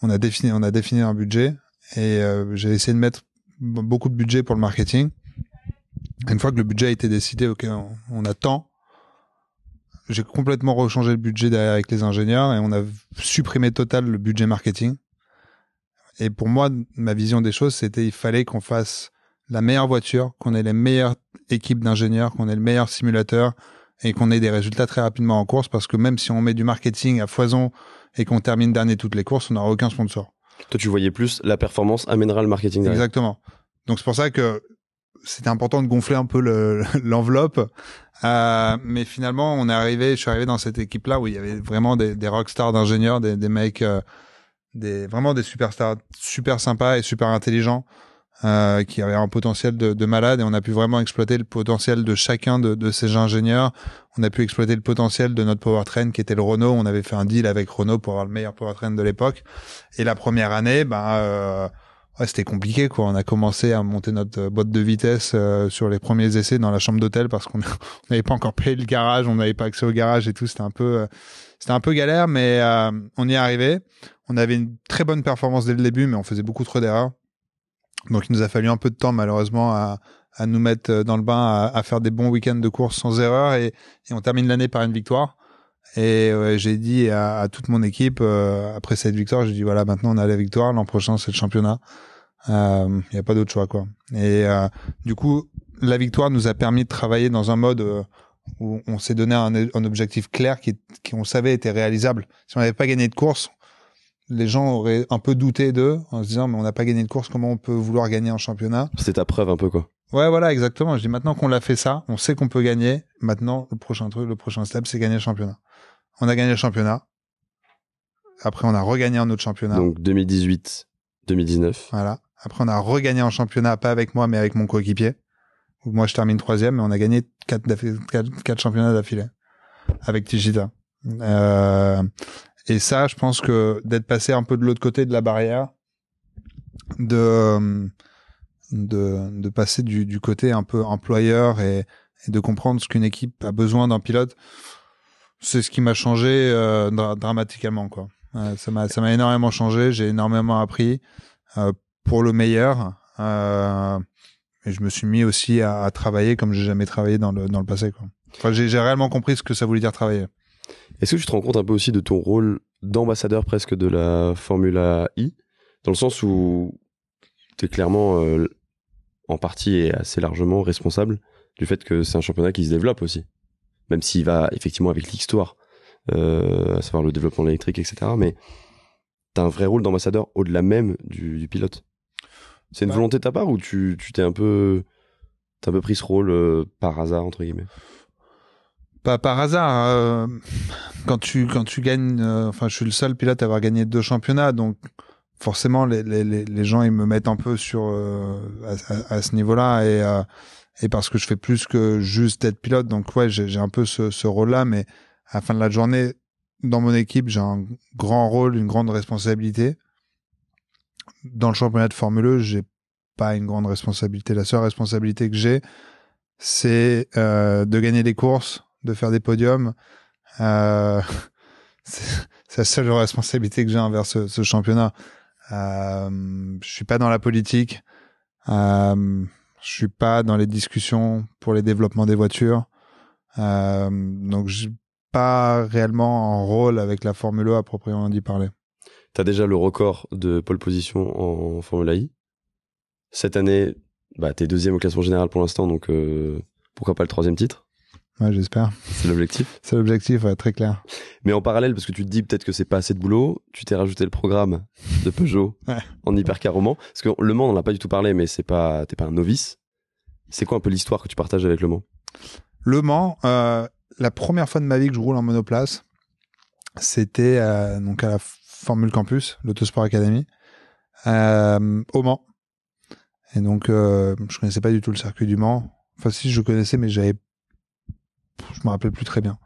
On a défini, on a défini un budget. Et euh, j'ai essayé de mettre beaucoup de budget pour le marketing. Une fois que le budget a été décidé, ok, on, on attend. J'ai complètement rechangé le budget derrière avec les ingénieurs et on a supprimé total le budget marketing. Et pour moi, ma vision des choses, c'était il fallait qu'on fasse la meilleure voiture, qu'on ait les meilleures équipes d'ingénieurs, qu'on ait le meilleur simulateur et qu'on ait des résultats très rapidement en course parce que même si on met du marketing à foison et qu'on termine dernier toutes les courses, on n'aura aucun sponsor. Toi, tu voyais plus la performance amènera le marketing. Exactement. Donc c'est pour ça que c'était important de gonfler un peu (laughs) l'enveloppe. euh, mais finalement, on est arrivé, je suis arrivé dans cette équipe-là où il y avait vraiment des, des rockstars d'ingénieurs, des, des mecs, euh, des, vraiment des superstars super sympas et super intelligents euh, qui avait un potentiel de, de, malade et on a pu vraiment exploiter le potentiel de chacun de, de, ces ingénieurs. On a pu exploiter le potentiel de notre powertrain qui était le Renault. On avait fait un deal avec Renault pour avoir le meilleur powertrain de l'époque. Et la première année, ben euh, ouais, c'était compliqué quoi. On a commencé à monter notre boîte de vitesse euh, sur les premiers essais dans la chambre d'hôtel parce qu'on (laughs) n'avait pas encore payé le garage, on n'avait pas accès au garage et tout. C'était un peu euh, c'était un peu galère, mais on y est arrivé. On avait une très bonne performance dès le début, mais on faisait beaucoup trop d'erreurs. Donc il nous a fallu un peu de temps malheureusement à, nous mettre euh, dans le bain, à, faire des bons week-ends de course sans erreur et, on termine l'année par une victoire. Et j'ai dit à, toute mon équipe euh, après cette victoire, j'ai dit voilà maintenant on a la victoire, l'an prochain c'est le championnat. Il euh, n'y a pas d'autre choix quoi. Et du coup la victoire nous a permis de travailler dans un mode où on s'est donné un, objectif clair qui, qui on savait était réalisable. Si on n'avait pas gagné de course, les gens auraient un peu douté d'eux en se disant mais on n'a pas gagné de course, comment on peut vouloir gagner en championnat C'est ta preuve un peu quoi. Ouais, voilà, exactement. Je dis maintenant qu'on l'a fait ça, on sait qu'on peut gagner. Maintenant, le prochain truc, le prochain step, c'est gagner le championnat. On a gagné le championnat. Après, on a regagné un autre championnat. Donc 2018, 2019. Voilà. Après, on a regagné en championnat, pas avec moi, mais avec mon coéquipier. Moi, je termine troisième, mais on a gagné quatre, championnats d'affilée avec Tigita. Euh, et ça, je pense que d'être passé un peu de l'autre côté de la barrière, de euh, de, passer du, du côté un peu employeur et, de comprendre ce qu'une équipe a besoin d'un pilote, c'est ce qui m'a changé euh, dramatiquement quoi. Euh, ça m'a ça m'a énormément changé, j'ai énormément appris pour le meilleur. et je me suis mis aussi à, travailler comme j'ai jamais travaillé dans le dans le passé Enfin, j'ai réellement compris ce que ça voulait dire travailler. Est-ce que tu te rends compte un peu aussi de ton rôle d'ambassadeur presque de la Formula I, dans le sens où tu es clairement euh, en partie et assez largement responsable du fait que c'est un championnat qui se développe aussi, même s'il va effectivement avec l'histoire, euh, à savoir le développement électrique, etc. Mais tu as un vrai rôle d'ambassadeur au-delà même du, pilote. C'est une bah volonté de ta part ou tu t'es un peu... T'as un peu pris ce rôle euh, par hasard, entre guillemets pas par hasard. Hein, euh, quand tu quand tu gagnes, euh, enfin, je suis le seul pilote à avoir gagné deux championnats, donc forcément les, gens ils me mettent un peu sur euh, à, ce niveau-là et parce que je fais plus que juste être pilote, donc ouais, j'ai un peu ce, rôle-là, mais à la fin de la journée, dans mon équipe, j'ai un grand rôle, une grande responsabilité. Dans le championnat de Formule 1, e, j'ai pas une grande responsabilité. La seule responsabilité que j'ai, c'est de gagner des courses de faire des podiums. Euh, (laughs) c'est la seule responsabilité que j'ai envers ce, championnat. Euh, je suis pas dans la politique. Euh, je suis pas dans les discussions pour les développements des voitures. Euh, donc j'ai pas réellement en rôle avec la Formule 1 e à proprement dit parler. as déjà le record de pole position en Formule I. Cette année, bah, es deuxième au classement général pour l'instant, donc euh, pourquoi pas le troisième titre Ouais, j'espère. C'est l'objectif. (laughs) C'est l'objectif, très clair. Mais en parallèle, parce que tu te dis peut-être que c'est pas assez de boulot, tu t'es rajouté le programme de Peugeot (laughs) en hypercar Mans Parce que Le Mans, on n'en a pas du tout parlé, mais c'est pas, t'es pas un novice. C'est quoi un peu l'histoire que tu partages avec Le Mans Le Mans, euh, la première fois de ma vie que je roule en monoplace, c'était euh, donc à la Formule Campus, l'Autosport Academy, euh, au Mans. Et donc, je connaissais pas du tout le circuit du Mans. Enfin, si je connaissais, mais j'avais je me rappelle plus très bien.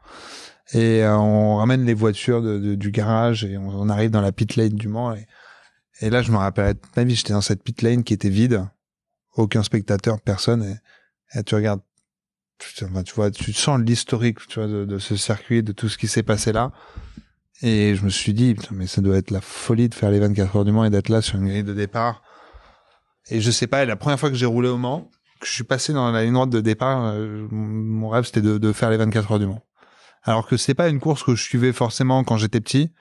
Et euh, on ramène les voitures du garage et on, arrive dans la pit lane du Mans. Et, là, je me rappelle ma vie, j'étais dans cette pit lane qui était vide, aucun spectateur, personne. Et, tu regardes, tu, vois, sens l'historique, tu vois, de, ce circuit, de tout ce qui s'est passé là. Et je me suis dit, mais ça doit être la folie de faire les 24 heures du Mans et d'être là sur une grille de départ. Et je sais pas, et la première fois que j'ai roulé au Mans, je suis passé dans la ligne droite de départ, euh, mon rêve c'était de, faire les 24 heures du Mans. Alors que c'est pas une course que je suivais forcément quand j'étais petit.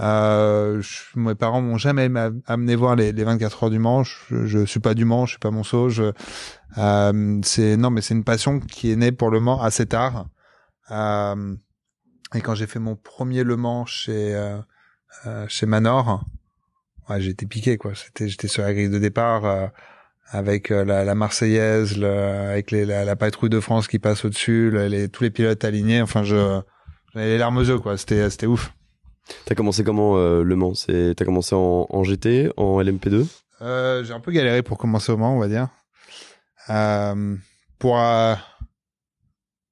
Euh, mes parents m'ont jamais amené voir les, 24 heures du Mans. Je, ne suis pas du Mans, je suis pas mon euh, c'est non, mais c'est une passion qui est née pour le Mans assez tard. Euh, et quand j'ai fait mon premier Le Mans chez euh, chez Manor, ouais, j'étais piqué quoi. C'était j'étais sur la grille de départ avec euh, la, la, Marseillaise, le, avec les, la, patrouille de France qui passe au-dessus, les, tous les pilotes alignés. Enfin, je j'avais les larmes aux yeux, quoi. C'était euh, c'était ouf. T'as commencé comment euh, Le Mans C'est t'as commencé en, en, GT, en LMP2 euh, J'ai un peu galéré pour commencer au Mans, on va dire. Euh, pour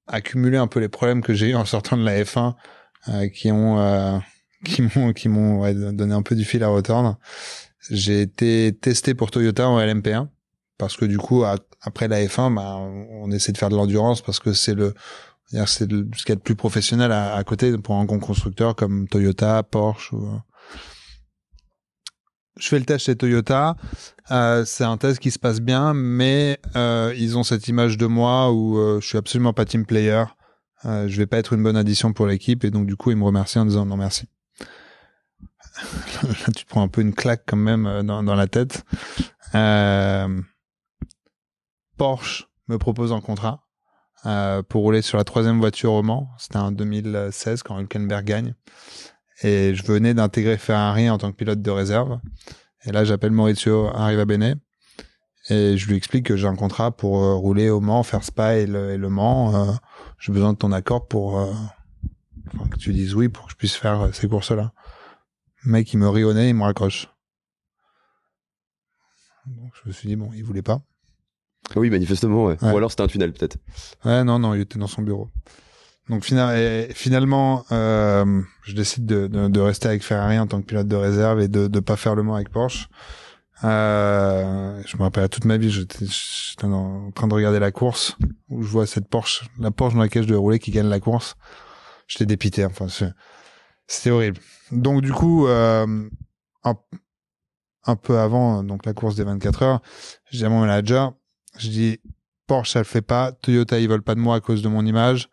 accumuler un peu les problèmes que j'ai eu en sortant de la F1, qui ont qui m'ont qui m'ont donné un peu du fil à retordre. J'ai été testé pour Toyota en LMP1 parce que du coup après la F1 bah, on essaie de faire de l'endurance parce que c'est le c'est ce qu'il y a de plus professionnel à, côté pour un grand constructeur comme Toyota, Porsche euh. je fais le test chez Toyota. Euh, c'est un test qui se passe bien, mais euh, ils ont cette image de moi où je je suis absolument pas team player. je vais pas être une bonne addition pour l'équipe et donc du coup ils me remercient en disant non merci. (laughs) Là tu prends un peu une claque quand même dans, dans la tête. Porsche me propose un contrat euh, pour rouler sur la troisième voiture au Mans. C'était en 2016 quand Hülkenberg gagne. Et je venais d'intégrer Ferrari en tant que pilote de réserve. Et là, j'appelle Maurizio à Benet et je lui explique que j'ai un contrat pour euh, rouler au Mans, faire Spa et le, Mans. Euh, j'ai besoin de ton accord pour que tu dises oui pour que je puisse faire ces courses-là. Le mec, il me rit au nez, il me raccroche. je me suis dit, bon, il voulait pas. Ah oui, manifestement. Ou alors c'était un tunnel peut-être. Ouais, non, non, il était dans son bureau. Donc finalement, euh, je décide de, de, de, rester avec Ferrari en tant que pilote de réserve et de ne pas faire le mort avec Porsche. Euh, je me rappelle à toute ma vie, j'étais en train de regarder la course où je vois cette Porsche, la Porsche dans laquelle je devais rouler qui gagne la course. J'étais dépité. Enfin, c'était horrible. Donc du coup, euh, un, un, peu avant donc la course des 24 heures, j'ai dit à mon manager, je dis, Porsche, ça le fait pas. Toyota, ils veulent pas de moi à cause de mon image.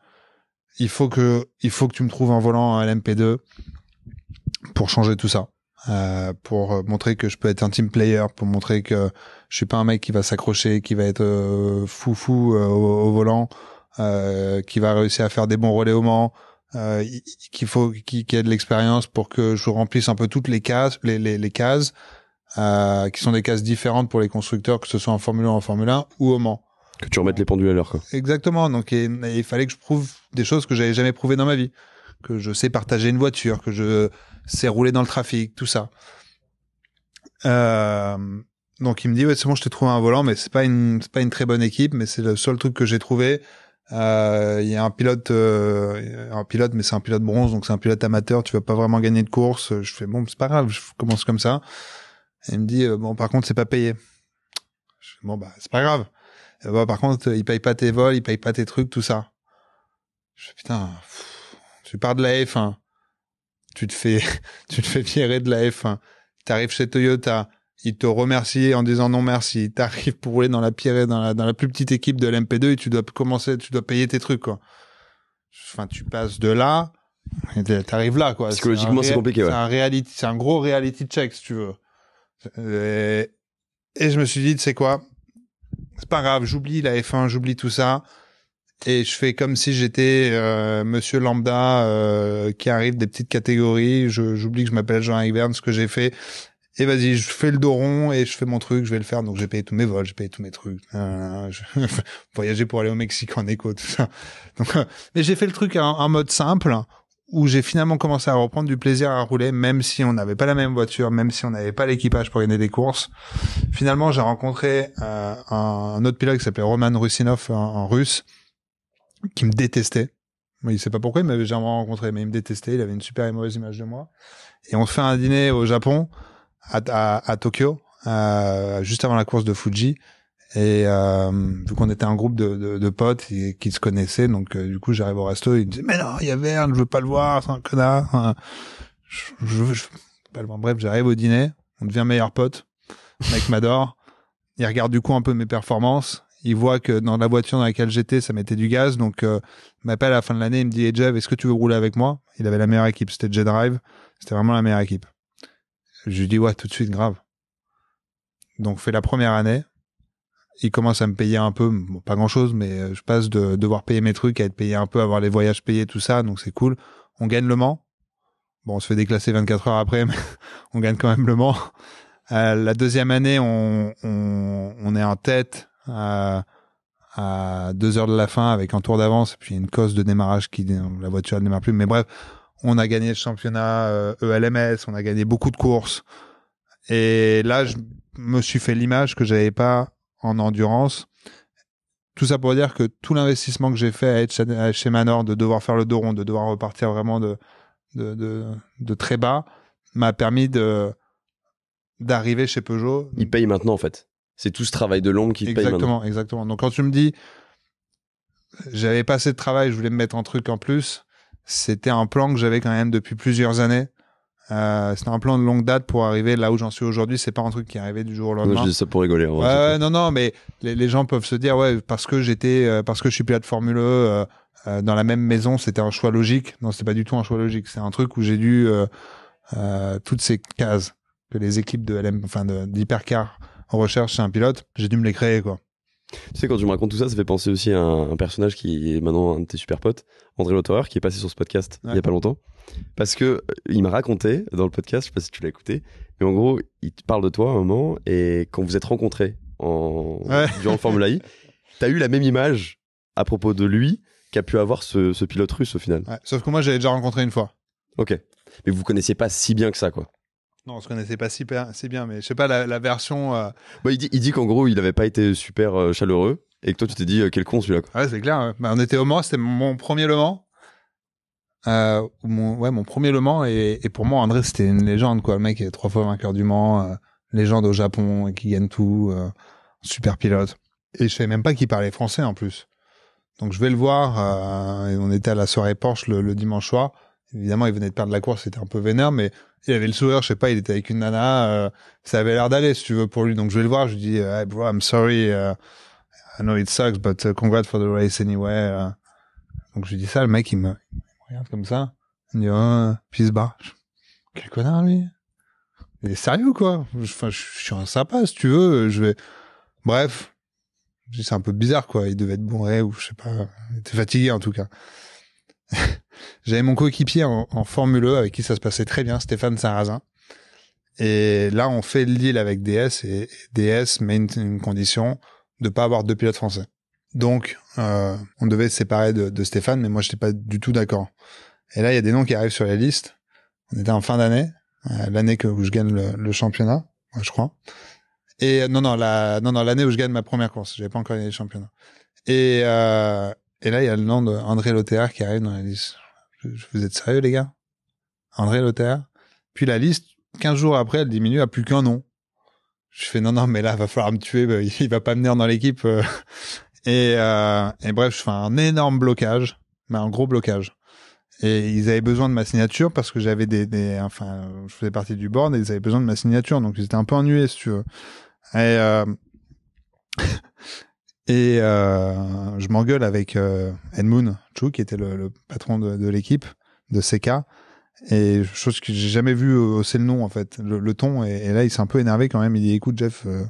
Il faut que, il faut que tu me trouves un volant à LMP2 pour changer tout ça. Euh, pour euh, montrer que je peux être un team player, pour montrer que je suis pas un mec qui va s'accrocher, qui va être euh, fou fou euh, au, volant, qui va réussir à faire des bons relais au Mans, qu'il faut qu'il y ait de l'expérience pour que je remplisse un peu toutes les cases, les, les, les cases euh, qui sont des cases différentes pour les constructeurs, que ce soit en Formule 1, en Formule 1 ou au Mans. Que tu remettes les pendules à l'heure, quoi. Exactement. Donc, il fallait que je prouve des choses que j'avais jamais prouvées dans ma vie. Que je sais partager une voiture, que je sais rouler dans le trafic, tout ça. Euh, donc, il me dit, ouais, c'est bon, je t'ai trouvé un volant, mais c'est pas une, c'est pas une très bonne équipe, mais c'est le seul truc que j'ai trouvé. Euh, il y a un pilote, euh, un pilote, mais c'est un pilote bronze, donc c'est un pilote amateur. Tu vas pas vraiment gagner de course. Je fais bon, c'est pas grave, je commence comme ça il me dit euh, bon par contre c'est pas payé. bon bah c'est pas grave. Bah, par contre euh, il paye pas tes vols, il paye pas tes trucs, tout ça. Je dis, putain, tu pars de la F1, tu te fais (laughs) tu te fais virer de la F1. T'arrives chez Toyota, ils te remercient en disant non merci. T'arrives pour rouler dans la pierre dans la dans la plus petite équipe de l'MP2 et tu dois commencer, tu dois payer tes trucs quoi. Enfin tu passes de là. T'arrives là, quoi. Psychologiquement, c'est compliqué, ouais. C'est un, reality, c'est un gros reality check, si tu veux. Euh, et, je me suis dit, tu sais quoi, c'est pas grave, j'oublie la F1, j'oublie tout ça. Et je fais comme si j'étais euh, Monsieur Lambda euh, qui arrive des petites catégories. J'oublie que je m'appelle Jean-Yves ce que j'ai fait. Et vas-y, je fais le dos rond et je fais mon truc, je vais le faire. Donc j'ai payé tous mes vols, j'ai payé tous mes trucs. (laughs) Voyager pour aller au Mexique en écho, tout ça. Donc, mais j'ai fait le truc en, en mode simple où j'ai finalement commencé à reprendre du plaisir à rouler, même si on n'avait pas la même voiture, même si on n'avait pas l'équipage pour gagner des courses. Finalement, j'ai rencontré euh, un autre pilote qui s'appelait Roman Rusinov, en russe, qui me détestait. Il ne sait pas pourquoi, il m'avait jamais rencontré, mais il me détestait. Il avait une super et mauvaise image de moi. Et on se fait un dîner au Japon, à, à Tokyo, euh, juste avant la course de Fuji. Et euh, vu qu'on était un groupe de, de, de potes et, qui se connaissaient, donc euh, du coup j'arrive au resto, il me dit mais non, il y avait un, je veux pas le voir, c'est un connard. Je, je, pas le voir. Bref, j'arrive au dîner, on devient meilleur pote, le mec m'adore, il regarde du coup un peu mes performances, il voit que dans la voiture dans laquelle j'étais, ça mettait du gaz, donc euh, il m'appelle à la fin de l'année, il me dit hey Jeff, est-ce que tu veux rouler avec moi Il avait la meilleure équipe, c'était J-Drive, c'était vraiment la meilleure équipe. Je lui dis ouais tout de suite grave. Donc fait la première année, ils commence à me payer un peu, pas grand chose, mais euh, je passe de devoir payer mes trucs à être payé un peu, avoir les voyages payés, tout ça, donc c'est cool. On gagne le Mans. Bon, on se fait déclasser 24 heures après, (laughs) mais on gagne quand même le Mans. Euh, la deuxième année, on, on, on est en tête à, à, deux heures de la fin avec un tour d'avance, puis une cause de démarrage qui la voiture ne démarre plus. Mais bref, on a gagné le championnat ELMS, euh, e on a gagné beaucoup de courses. Et là, je me suis fait l'image que j'avais pas en endurance. Tout ça pour dire que tout l'investissement que j'ai fait à être chez, Manor, de devoir faire le dos rond, de devoir repartir vraiment de, de, très bas, m'a permis de d'arriver chez Peugeot. Il paye maintenant en fait. C'est tout ce travail de longue qui paye maintenant. Exactement, exactement. Donc quand tu me dis, j'avais pas assez de travail, je voulais me mettre un truc en plus, c'était un plan que j'avais quand même depuis plusieurs années euh, c'était un plan de longue date pour arriver là où j'en suis aujourd'hui. C'est pas un truc qui est arrivé du jour au lendemain. Non, je dis ça pour rigoler. Ouais, non, non, mais les, gens peuvent se dire ouais parce que j'étais, euh, parce que je suis pilote Formule E euh, dans la même maison, c'était un choix logique. Non, c'était pas du tout un choix logique. C'est un truc où j'ai dû toutes ces cases que les équipes de LM, enfin d'hypercar recherchent chez un pilote, j'ai dû me les créer quoi. Tu sais, quand tu me racontes tout ça, ça fait penser aussi à un, personnage qui est maintenant un de tes super potes, André Lotterer qui est passé sur ce podcast il n'y a pas longtemps. Parce que euh, il m'a raconté dans le podcast, je sais pas si tu l'as écouté, mais en gros, il te parle de toi à un moment et quand vous êtes rencontrés en, durant le Formula I, (laughs) t'as eu la même image à propos de lui qu'a pu avoir ce, pilote russe au final. Sauf que moi, j'avais déjà rencontré une fois. Ok. Mais vous connaissiez pas si bien que ça, quoi. Non, on se connaissait pas si, bien, mais je sais pas, la, version. Euh, bah, il dit, qu'en gros, il n'avait pas été super euh, chaleureux et que toi, tu t'es dit, euh, quel con celui-là. Ouais, c'est clair. Bah, on était au Mans, c'était mon premier Le Mans. ouais, mon premier Le Mans. Et, pour moi, André, c'était une légende, quoi. Le mec est trois fois vainqueur du Mans, légende au Japon, et qui gagne tout, super pilote. Et je savais même pas qu'il parlait français en plus. Donc je vais le voir. et on était à la soirée Porsche le, le dimanche soir. Évidemment, il venait de perdre la course, c'était un peu vénère, mais il avait le sourire, je sais pas, il était avec une nana, euh, ça avait l'air d'aller si tu veux pour lui. Donc je vais le voir, je lui dis euh, hey bro, I'm sorry, euh, I know it sucks, but uh, congrats for the race anyway. Donc je lui dis ça, le mec il me, regarde comme ça, il me dit oh, puis il se barre. Quel connard lui Il est sérieux quoi Enfin je, suis un sympa si tu veux, je vais. Bref, c'est un peu bizarre quoi, il devait être bourré ou je sais pas, il était fatigué en tout cas. (laughs) J'avais mon coéquipier en, Formule 1 e avec qui ça se passait très bien, Stéphane Sarrazin. Et là, on fait le deal avec DS et, DS met une, condition de pas avoir deux pilotes français. Donc, euh, on devait se séparer de, de Stéphane, mais moi, je n'étais pas du tout d'accord. Et là, il y a des noms qui arrivent sur la liste. On était en fin d'année, euh, l'année que où je gagne le, championnat, je crois. Et euh, non, non, la, non, non, l'année où je gagne ma première course, j'avais pas encore gagné le championnat. Et, euh, et là, il y a le nom de André Lothaire qui arrive dans la liste. vous êtes sérieux, les gars André Lothaire. Puis la liste, 15 jours après, elle diminue à plus qu'un nom. Je fais non, non, mais là, il va falloir me tuer. Bah, (laughs) il va pas venir dans l'équipe. Euh. Euh, et, bref, je fais un énorme blocage, mais un gros blocage. Et ils avaient besoin de ma signature parce que j'avais des, enfin, je faisais partie du board et ils avaient besoin de ma signature, donc ils étaient un peu ennuyés, si tu veux. Et euh, (laughs) Et euh, je m'engueule avec euh, Edmund Chu, qui était le, patron de, l'équipe de CK. Et chose que j'ai jamais vue c'est le nom en fait, le, ton. Et, là, il s'est un peu énervé quand même. Il dit "Écoute, Jeff, euh,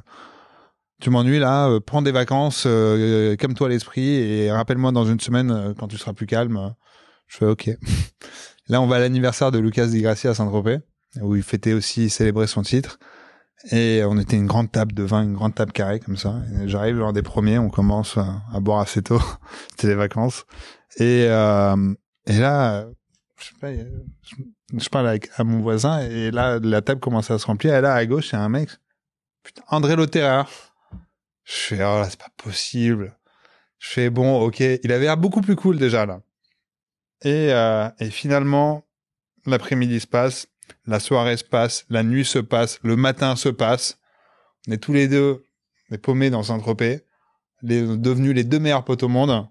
tu m'ennuies là. prends des vacances, comme calme-toi l'esprit et rappelle-moi dans une semaine quand tu seras plus calme." Je fais "Ok." (laughs) là, on va à l'anniversaire de Lucas Di Gracia à Saint-Tropez, où il fêtait aussi célébrer son titre. Et on était une grande table de vin, une grande table carrée comme ça. J'arrive lors des premiers, on commence à, boire assez tôt. (laughs) C'était les vacances. Et, euh, et là, je, sais pas, je, parle avec, à mon voisin et là, la table commence à se remplir. Et là, à gauche, il y a un mec. Putain, André Lotterer. Je fais, oh là, c'est pas possible. Je fais, bon, ok. Il avait l'air beaucoup plus cool déjà là. Et, euh, et finalement, l'après-midi se passe. La soirée se passe, la nuit se passe, le matin se passe. On est tous les deux les paumés dans un tropez les, devenus les deux meilleurs potes au monde.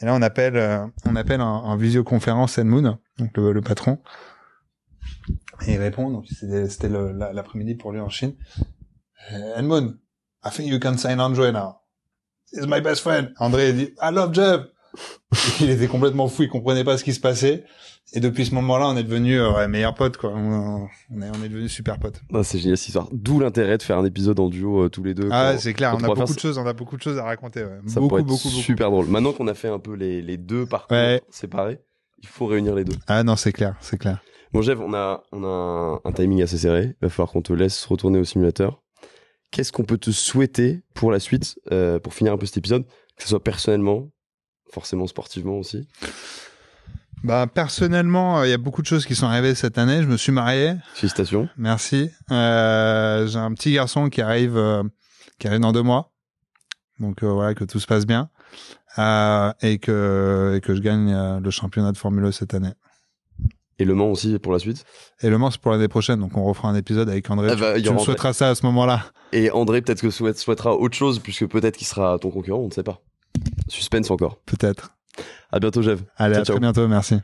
Et là, on appelle, euh, on appelle en, visioconférence Edmund, donc le, patron. Et il répond, c'était l'après-midi pour lui en Chine. Euh, Edmund I think you can sign Andre now. He's my best friend. André dit, I love Jeff. (laughs) il était complètement fou, il comprenait pas ce qui se passait. Et depuis ce moment-là, on est devenu euh, meilleurs potes, quoi. On, est, on devenu super potes. Ah, c'est génial cette histoire. D'où l'intérêt de faire un épisode en duo euh, tous les deux. Ah, c'est clair. On, a beaucoup de choses, on a beaucoup de choses à raconter. Ouais. Ça beaucoup, pourrait être super drôle. Maintenant qu'on a fait un peu les, deux parcours séparés, il faut réunir les deux. Ah non, c'est clair, c'est clair. Bon, Jeff, on a, on a un, timing assez serré. Il va falloir qu'on te laisse retourner au simulateur. Qu'est-ce qu'on peut te souhaiter pour la suite, euh, pour finir un peu cet épisode, que ce soit personnellement, forcément sportivement aussi bah personnellement, euh, il y a beaucoup de choses qui sont arrivées cette année. Je me suis marié. Félicitations. Merci. Euh, j'ai un petit garçon qui arrive, euh, qui arrive dans deux mois. Donc voilà que tout se passe bien et que que je gagne le championnat de Formule 1 e cette année. Et Le Mans aussi pour la suite Et Le Mans, c'est pour l'année prochaine, donc on refera un épisode avec André. Ah tu, bah, souhaiteras ça à ce moment-là. Et André, peut-être que souhaitera autre chose, puisque peut-être qu'il sera ton concurrent, on ne sait pas. Suspense encore. Peut-être. À bientôt, Jeff. Allez, à très bientôt. Merci.